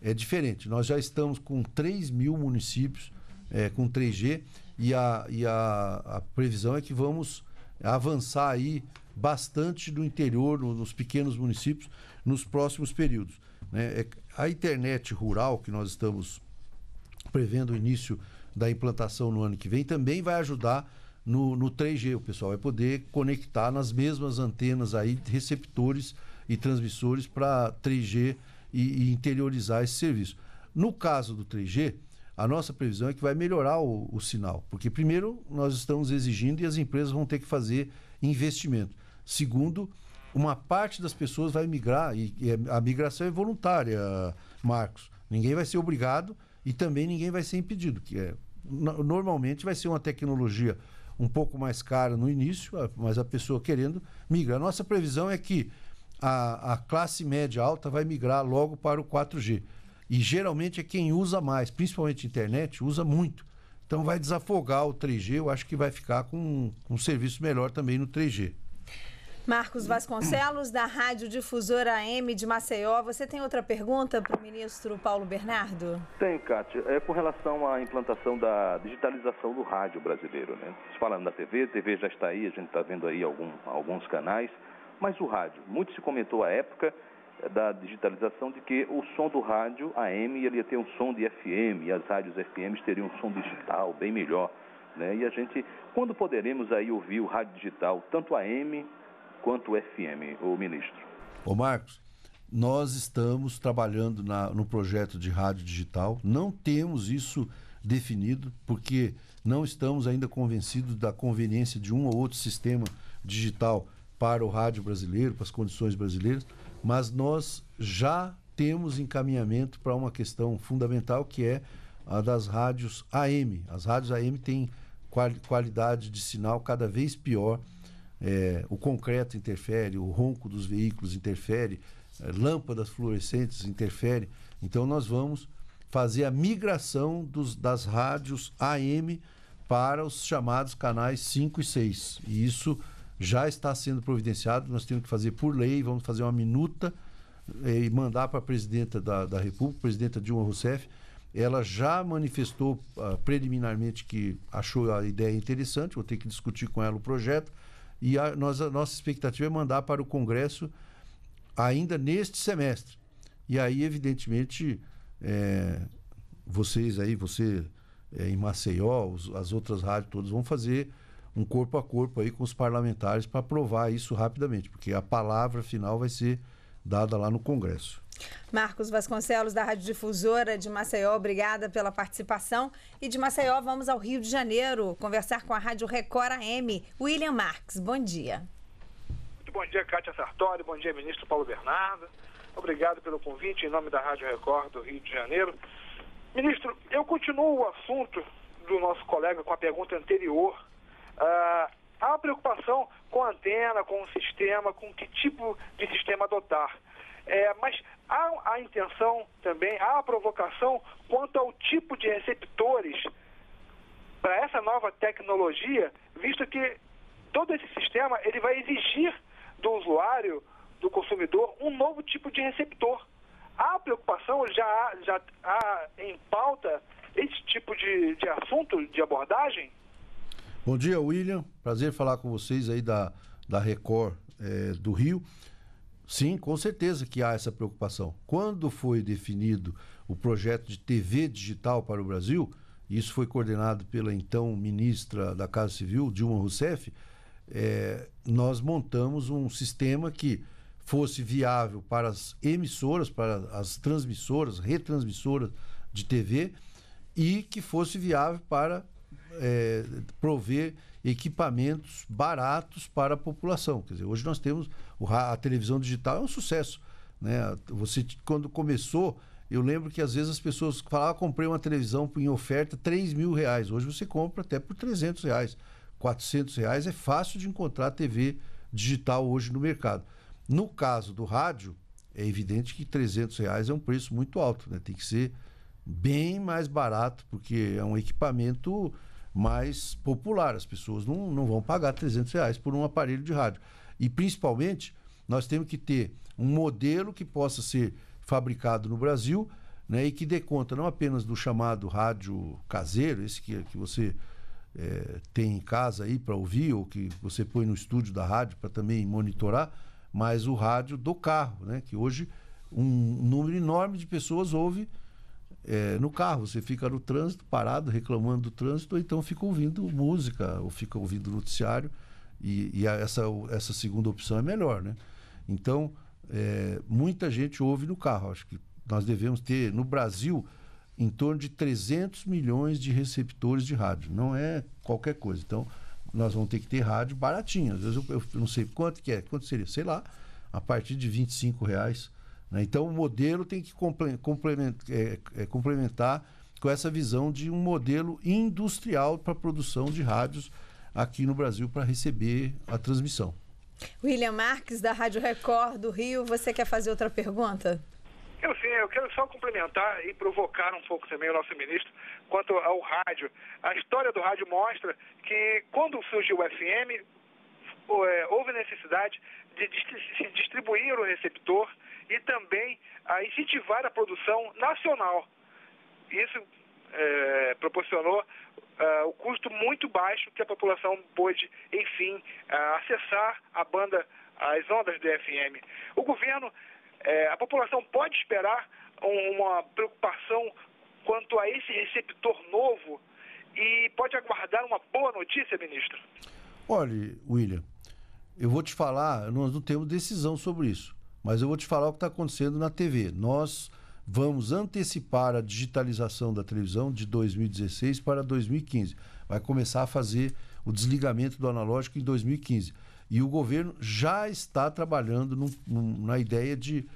é diferente. Nós já estamos com 3 mil municípios é, com 3G e, a, e a, a, previsão é que vamos avançar aí bastante do interior, no, nos pequenos municípios, nos próximos períodos. Né? É, a internet rural, que nós estamos prevendo o início da implantação no ano que vem, também vai ajudar no, no 3G. O pessoal vai poder conectar nas mesmas antenas aí, receptores e transmissores para 3G e, e interiorizar esse serviço. No caso do 3G, a nossa previsão é que vai melhorar o, o, sinal, porque primeiro nós estamos exigindo e as empresas vão ter que fazer investimento. Segundo, uma parte das pessoas vai migrar e, e é, a migração é voluntária, Marcos. Ninguém vai ser obrigado e também ninguém vai ser impedido, que é normalmente vai ser uma tecnologia um pouco mais cara no início, mas a pessoa querendo A Nossa previsão é que a, a classe média alta vai migrar logo para o 4G. E geralmente é quem usa mais, principalmente internet, usa muito. Então vai desafogar o 3G, eu acho que vai ficar com um serviço melhor também no 3G. Marcos Vasconcelos, da Rádio Difusora AM de Maceió. Você tem outra pergunta para o ministro Paulo Bernardo? Tenho, Cátia. É com relação à implantação da digitalização do rádio brasileiro. Né? Falando da TV, a TV já está aí, a gente está vendo aí algum, alguns canais. Mas o rádio, muito se comentou à época eh, da digitalização de que o som do rádio AM ele ia ter um som de FM e as rádios FM teriam um som digital bem melhor. Né? E a gente, quando poderemos aí ouvir o rádio digital, tanto AM quanto FM, o ministro? Ô Marcos, nós estamos trabalhando na, no projeto de rádio digital, não temos isso definido, porque não estamos ainda convencidos da conveniência de um ou outro sistema digital para o rádio brasileiro, para as condições brasileiras, mas nós já temos encaminhamento para uma questão fundamental que é a das rádios AM. As rádios AM têm qualidade de sinal cada vez pior. É, o concreto interfere, o ronco dos veículos interfere, é, lâmpadas fluorescentes interfere. Então nós vamos fazer a migração dos, das rádios AM para os chamados canais 5 e 6. E isso já está sendo providenciado, nós temos que fazer por lei, vamos fazer uma minuta eh, e mandar para a presidenta da, da República, presidenta Dilma Rousseff. Ela já manifestou uh, preliminarmente que achou a ideia interessante, vou ter que discutir com ela o projeto. E a, nós, a nossa expectativa é mandar para o Congresso ainda neste semestre. E aí, evidentemente, é, vocês aí, você é, em Maceió, os, as outras rádios todas vão fazer um corpo a corpo aí com os parlamentares para aprovar isso rapidamente, porque a palavra final vai ser dada lá no Congresso. Marcos Vasconcelos, da Rádio Difusora de Maceió, obrigada pela participação. E de Maceió, vamos ao Rio de Janeiro conversar com a Rádio Record AM. William Marques, bom dia. Muito bom dia, Kátia Sartori, bom dia, ministro Paulo Bernardo. Obrigado pelo convite em nome da Rádio Record do Rio de Janeiro. Ministro, eu continuo o assunto do nosso colega com a pergunta anterior ah, há preocupação com a antena, com o sistema, com que tipo de sistema adotar. É, mas há a intenção também, há a provocação quanto ao tipo de receptores para essa nova tecnologia, visto que todo esse sistema ele vai exigir do usuário, do consumidor, um novo tipo de receptor. Há preocupação, já há, já há em pauta esse tipo de, de assunto, de abordagem? Bom dia, William. Prazer falar com vocês aí da, da Record é, do Rio. Sim, com certeza que há essa preocupação. Quando foi definido o projeto de TV digital para o Brasil, isso foi coordenado pela então ministra da Casa Civil, Dilma Rousseff, é, nós montamos um sistema que fosse viável para as emissoras, para as transmissoras, retransmissoras de TV e que fosse viável para é, prover equipamentos baratos para a população. Quer dizer, hoje nós temos a televisão digital é um sucesso. Né? Você, quando começou, eu lembro que às vezes as pessoas falavam, ah, comprei uma televisão em oferta 3 mil reais. Hoje você compra até por 300 reais. 400 reais é fácil de encontrar TV digital hoje no mercado. No caso do rádio, é evidente que 300 reais é um preço muito alto, né? Tem que ser bem mais barato, porque é um equipamento mais popular. As pessoas não, não vão pagar 300 reais por um aparelho de rádio. E, principalmente, nós temos que ter um modelo que possa ser fabricado no Brasil né, e que dê conta não apenas do chamado rádio caseiro, esse que, que você é, tem em casa aí para ouvir, ou que você põe no estúdio da rádio para também monitorar, mas o rádio do carro, né, que hoje um número enorme de pessoas ouve é, no carro, você fica no trânsito, parado, reclamando do trânsito, ou então fica ouvindo música, ou fica ouvindo noticiário, e, e essa, essa segunda opção é melhor, né? Então, é, muita gente ouve no carro. Acho que nós devemos ter, no Brasil, em torno de 300 milhões de receptores de rádio. Não é qualquer coisa. Então, nós vamos ter que ter rádio baratinho. Às vezes eu, eu não sei quanto que é, quanto seria, sei lá, a partir de 25 reais né? Então, o modelo tem que é, é, complementar com essa visão de um modelo industrial para a produção de rádios aqui no Brasil para receber a transmissão. William Marques, da Rádio Record do Rio, você quer fazer outra pergunta? Eu sim, eu quero só complementar e provocar um pouco também o nosso ministro quanto ao rádio. A história do rádio mostra que quando surgiu o FM, é, houve necessidade de se distribuir o receptor e também a incentivar a produção nacional. Isso é, proporcionou é, o custo muito baixo que a população pôde, enfim, é, acessar a banda, as ondas do FM. O governo, é, a população pode esperar uma preocupação quanto a esse receptor novo e pode aguardar uma boa notícia, ministro? Olha, William, eu vou te falar, nós não temos decisão sobre isso. Mas eu vou te falar o que está acontecendo na TV. Nós vamos antecipar a digitalização da televisão de 2016 para 2015. Vai começar a fazer o desligamento do analógico em 2015. E o governo já está trabalhando num, num, na ideia de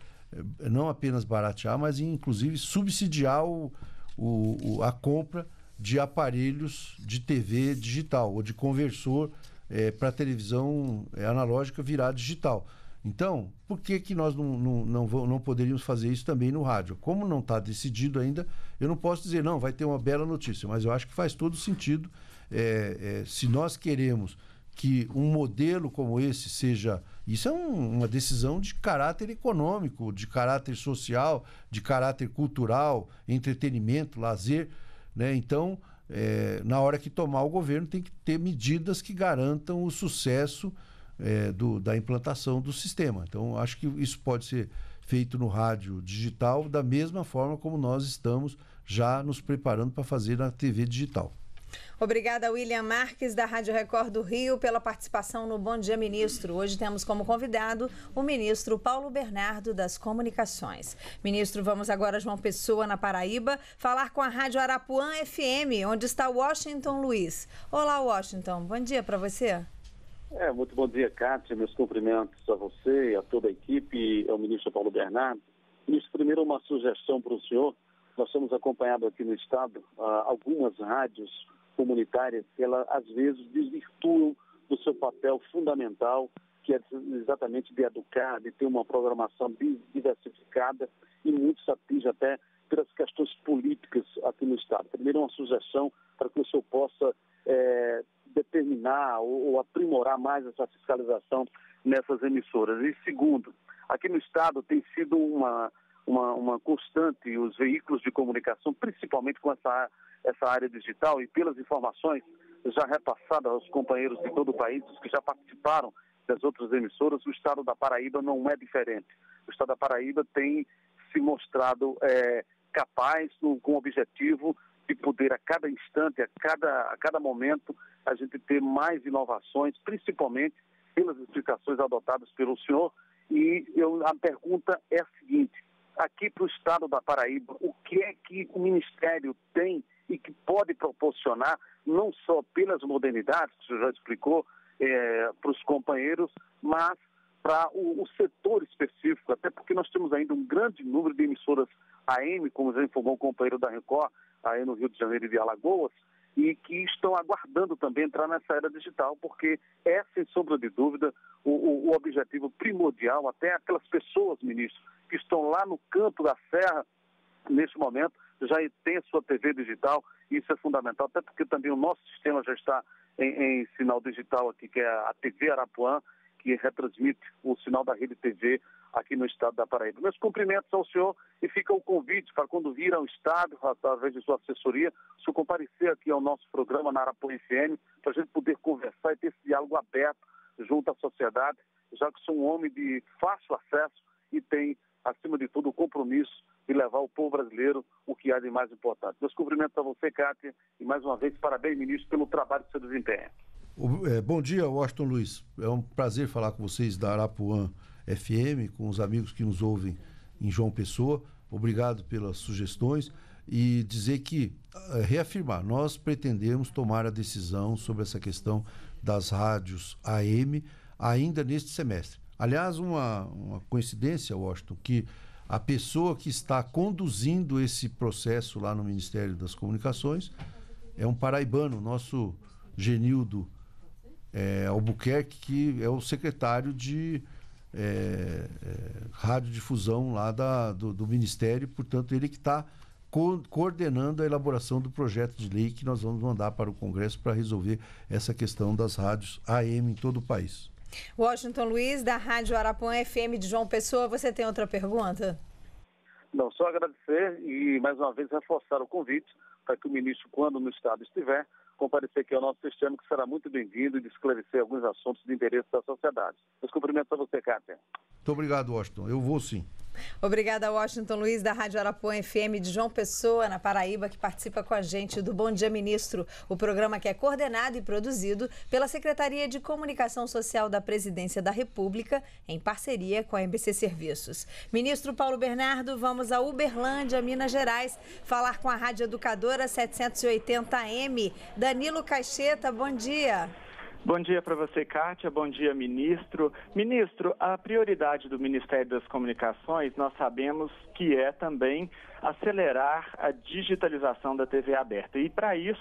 eh, não apenas baratear, mas inclusive subsidiar o, o, o, a compra de aparelhos de TV digital ou de conversor é, para televisão eh, analógica virar digital. Então, por que, que nós não, não, não, não poderíamos fazer isso também no rádio? Como não está decidido ainda, eu não posso dizer, não, vai ter uma bela notícia, mas eu acho que faz todo sentido. É, é, se nós queremos que um modelo como esse seja. Isso é um, uma decisão de caráter econômico, de caráter social, de caráter cultural, entretenimento, lazer. Né? Então, é, na hora que tomar o governo, tem que ter medidas que garantam o sucesso é, do, da implantação do sistema. Então, acho que isso pode ser feito no rádio digital da mesma forma como nós estamos já nos preparando para fazer na TV digital. Obrigada, William Marques, da Rádio Record do Rio, pela participação no Bom Dia Ministro. Hoje temos como convidado o ministro Paulo Bernardo das Comunicações. Ministro, vamos agora a João Pessoa, na Paraíba, falar com a Rádio Arapuã FM, onde está Washington Luiz. Olá, Washington. Bom dia para você. É, muito bom dia, Cátia. Meus cumprimentos a você e a toda a equipe, ao é ministro Paulo Bernardo. Ministro, primeiro uma sugestão para o senhor. Nós temos acompanhado aqui no Estado uh, algumas rádios comunitárias que ela, às vezes desvirtuam do seu papel fundamental, que é exatamente de educar, de ter uma programação diversificada e muitos atingem até as questões políticas aqui no Estado. Primeiro, uma sugestão para que o senhor possa é, determinar ou, ou aprimorar mais essa fiscalização nessas emissoras. E segundo, aqui no Estado tem sido uma, uma, uma, constante os veículos de comunicação, principalmente com essa, essa área digital e pelas informações já repassadas aos companheiros de todo o país, os que já participaram das outras emissoras, o estado da Paraíba não é diferente. O estado da Paraíba tem se mostrado é, capaz, com o objetivo de poder a cada instante, a cada, a cada momento, a gente ter mais inovações, principalmente pelas explicações adotadas pelo senhor. E eu, a pergunta é a seguinte: aqui para o estado da Paraíba, o que é que o Ministério tem e que pode proporcionar, não só pelas modernidades, que o senhor já explicou é, para os companheiros, mas para o, o, setor específico, até porque nós temos ainda um grande número de emissoras AM, como já informou o companheiro da Record, aí no Rio de Janeiro e de Alagoas, e que estão aguardando também entrar nessa era digital, porque é, sem sombra de dúvida, o, o, o objetivo primordial, até aquelas pessoas, ministro, que estão lá no canto da serra, neste momento, já tem sua TV digital, isso é fundamental, até porque também o nosso sistema já está em, em sinal digital aqui, que é a TV Arapuã, que retransmite o sinal da Rede TV aqui no estado da Paraíba. Meus cumprimentos ao senhor e fica o convite para quando vir ao estado, através de sua assessoria, o senhor comparecer aqui ao nosso programa na Arapuã FM, para a gente poder conversar e ter esse diálogo aberto junto à sociedade, já que sou um homem de fácil acesso e tem, acima de tudo, o compromisso de levar ao povo brasileiro o que há de mais importante. Meus cumprimentos a você, Cátia, e mais uma vez, parabéns, ministro, pelo trabalho que você desempenha. É, bom dia, Washington Luiz. É um prazer falar com vocês da Arapuã FM, com os amigos que nos ouvem em João Pessoa. Obrigado pelas sugestões e dizer que, é, reafirmar, nós pretendemos tomar a decisão sobre essa questão das rádios AM ainda neste semestre. Aliás, uma, uma coincidência, Washington, que a pessoa que está conduzindo esse processo lá no Ministério das Comunicações é um paraibano, nosso Genildo é, Albuquerque, que é o secretário de é, é, radiodifusão lá da, do, do, Ministério, portanto, ele que está co coordenando a elaboração do projeto de lei que nós vamos mandar para o Congresso para resolver essa questão das rádios AM em todo o país. Washington Luiz, da Rádio Arapuã FM de João Pessoa, você tem outra pergunta? Não, só agradecer e mais uma vez reforçar o convite para que o ministro, quando no Estado estiver, comparecer aqui ao é nosso sistema, que será muito bem-vindo e de esclarecer alguns assuntos de interesse da sociedade. Os cumprimentos a você, Cátia. Muito obrigado, Washington. Eu vou sim. Obrigada, Washington Luiz, da Rádio Arapuã FM de João Pessoa, na Paraíba, que participa com a gente do Bom Dia Ministro, o programa que é coordenado e produzido pela Secretaria de Comunicação Social da Presidência da República, em parceria com a MBC Serviços. Ministro Paulo Bernardo, vamos a Uberlândia, Minas Gerais, falar com a Rádio Educadora 780M. Danilo Caixeta, bom dia. Bom dia para você, Kátia. Bom dia, ministro. Ministro, a prioridade do Ministério das Comunicações, nós sabemos que é também acelerar a digitalização da TV aberta. E para isso,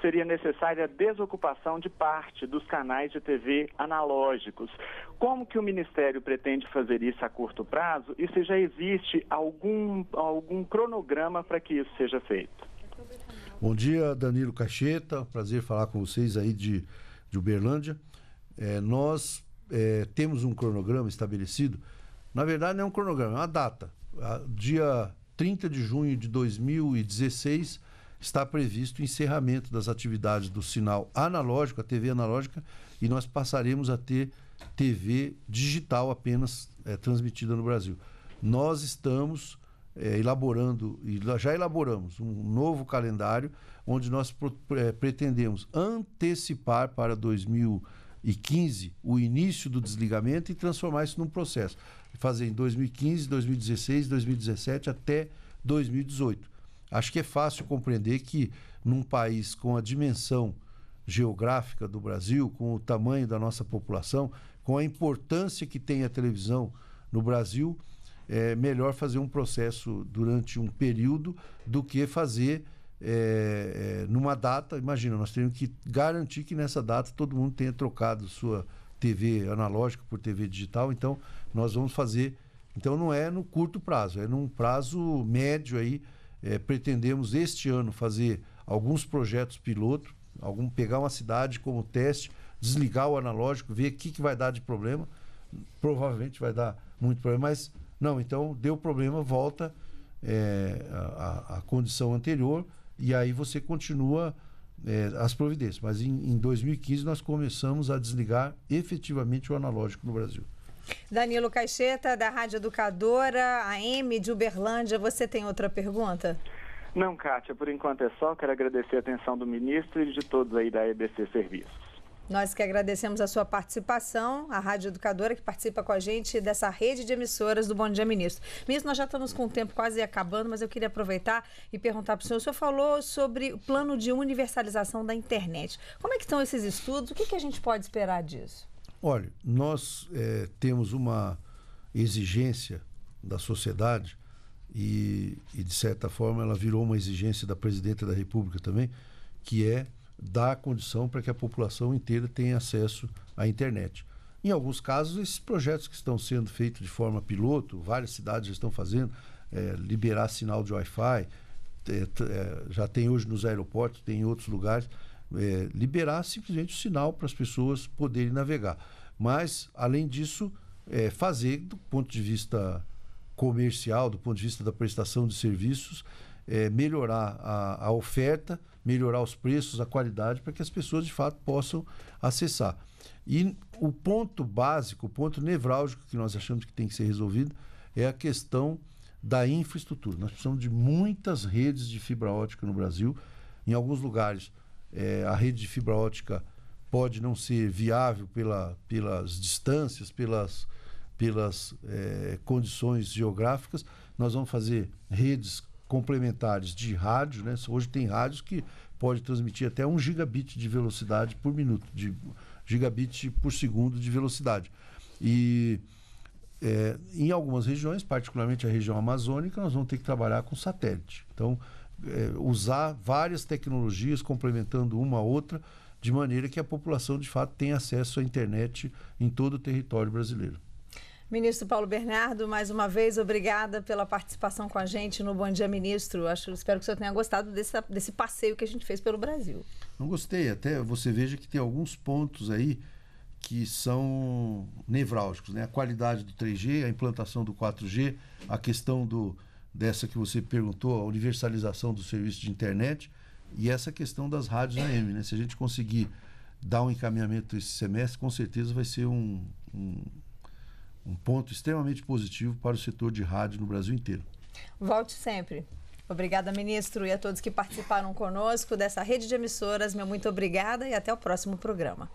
seria necessária a desocupação de parte dos canais de TV analógicos. Como que o Ministério pretende fazer isso a curto prazo e se já existe algum, algum cronograma para que isso seja feito? Bom dia, Danilo Cacheta. Prazer falar com vocês aí de de Uberlândia, é, nós é, temos um cronograma estabelecido. Na verdade, não é um cronograma, é uma data. A, dia 30 de junho de 2016 está previsto o encerramento das atividades do sinal analógico, a TV analógica, e nós passaremos a ter TV digital apenas é, transmitida no Brasil. Nós estamos é, elaborando, e já elaboramos um novo calendário onde nós eh, pretendemos antecipar para 2015 o início do desligamento e transformar isso num processo. Fazer em 2015, 2016, 2017 até 2018. Acho que é fácil compreender que num país com a dimensão geográfica do Brasil, com o tamanho da nossa população, com a importância que tem a televisão no Brasil, é melhor fazer um processo durante um período do que fazer é, é, numa data, imagina, nós temos que garantir que nessa data todo mundo tenha trocado sua TV analógica por TV digital, então nós vamos fazer. Então não é no curto prazo, é num prazo médio aí. É, pretendemos este ano fazer alguns projetos piloto, algum, pegar uma cidade como teste, desligar o analógico, ver o que, que vai dar de problema. Provavelmente vai dar muito problema, mas não, então deu problema, volta é, a, a condição anterior e aí você continua é, as providências. Mas em, em 2015 nós começamos a desligar efetivamente o analógico no Brasil. Danilo Caixeta, da Rádio Educadora, AM de Uberlândia, você tem outra pergunta? Não, Kátia, por enquanto é só. Quero agradecer a atenção do ministro e de todos aí da EBC Serviços. Nós que agradecemos a sua participação, a Rádio Educadora que participa com a gente dessa rede de emissoras do Bom Dia Ministro. Ministro, nós já estamos com o tempo quase acabando, mas eu queria aproveitar e perguntar para o senhor. O senhor falou sobre o plano de universalização da internet. Como é que estão esses estudos? O que, que a gente pode esperar disso? Olha, nós é, temos uma exigência da sociedade e, e, de certa forma, ela virou uma exigência da Presidenta da República também, que é dá condição para que a população inteira tenha acesso à internet. Em alguns casos, esses projetos que estão sendo feitos de forma piloto, várias cidades já estão fazendo, é, liberar sinal de Wi-Fi, é, é já tem hoje nos aeroportos, tem em outros lugares, é, liberar simplesmente o sinal para as pessoas poderem navegar. Mas, além disso, é, fazer do ponto de vista comercial, do ponto de vista da prestação de serviços, é, melhorar a, a oferta melhorar os preços, a qualidade, para que as pessoas de fato possam acessar. E o ponto básico, o ponto nevrálgico que nós achamos que tem que ser resolvido é a questão da infraestrutura. Nós precisamos de muitas redes de fibra ótica no Brasil. Em alguns lugares, é, a rede de fibra ótica pode não ser viável pela, pelas distâncias, pelas, pelas é, condições geográficas. Nós vamos fazer redes complementares de rádio, né? Hoje tem rádios que pode transmitir até um gigabit de velocidade por minuto, de gigabit por segundo de velocidade. E é, em algumas regiões, particularmente a região amazônica, nós vamos ter que trabalhar com satélite. Então, é, usar várias tecnologias complementando uma a outra, de maneira que a população de fato tenha acesso à internet em todo o território brasileiro. Ministro Paulo Bernardo, mais uma vez, obrigada pela participação com a gente no Bom Dia Ministro. Acho, espero que o senhor tenha gostado desse, desse passeio que a gente fez pelo Brasil. Não gostei, até você veja que tem alguns pontos aí que são nevrálgicos, né? A qualidade do 3G, a implantação do 4G, a questão do dessa que você perguntou, a universalização do serviço de internet e essa questão das rádios AM, né? Se a gente conseguir dar um encaminhamento esse semestre, com certeza vai ser um, um um ponto extremamente positivo para o setor de rádio no Brasil inteiro. Volte sempre. Obrigada, ministro, e a todos que participaram conosco dessa rede de emissoras. Meu muito obrigada e até o próximo programa.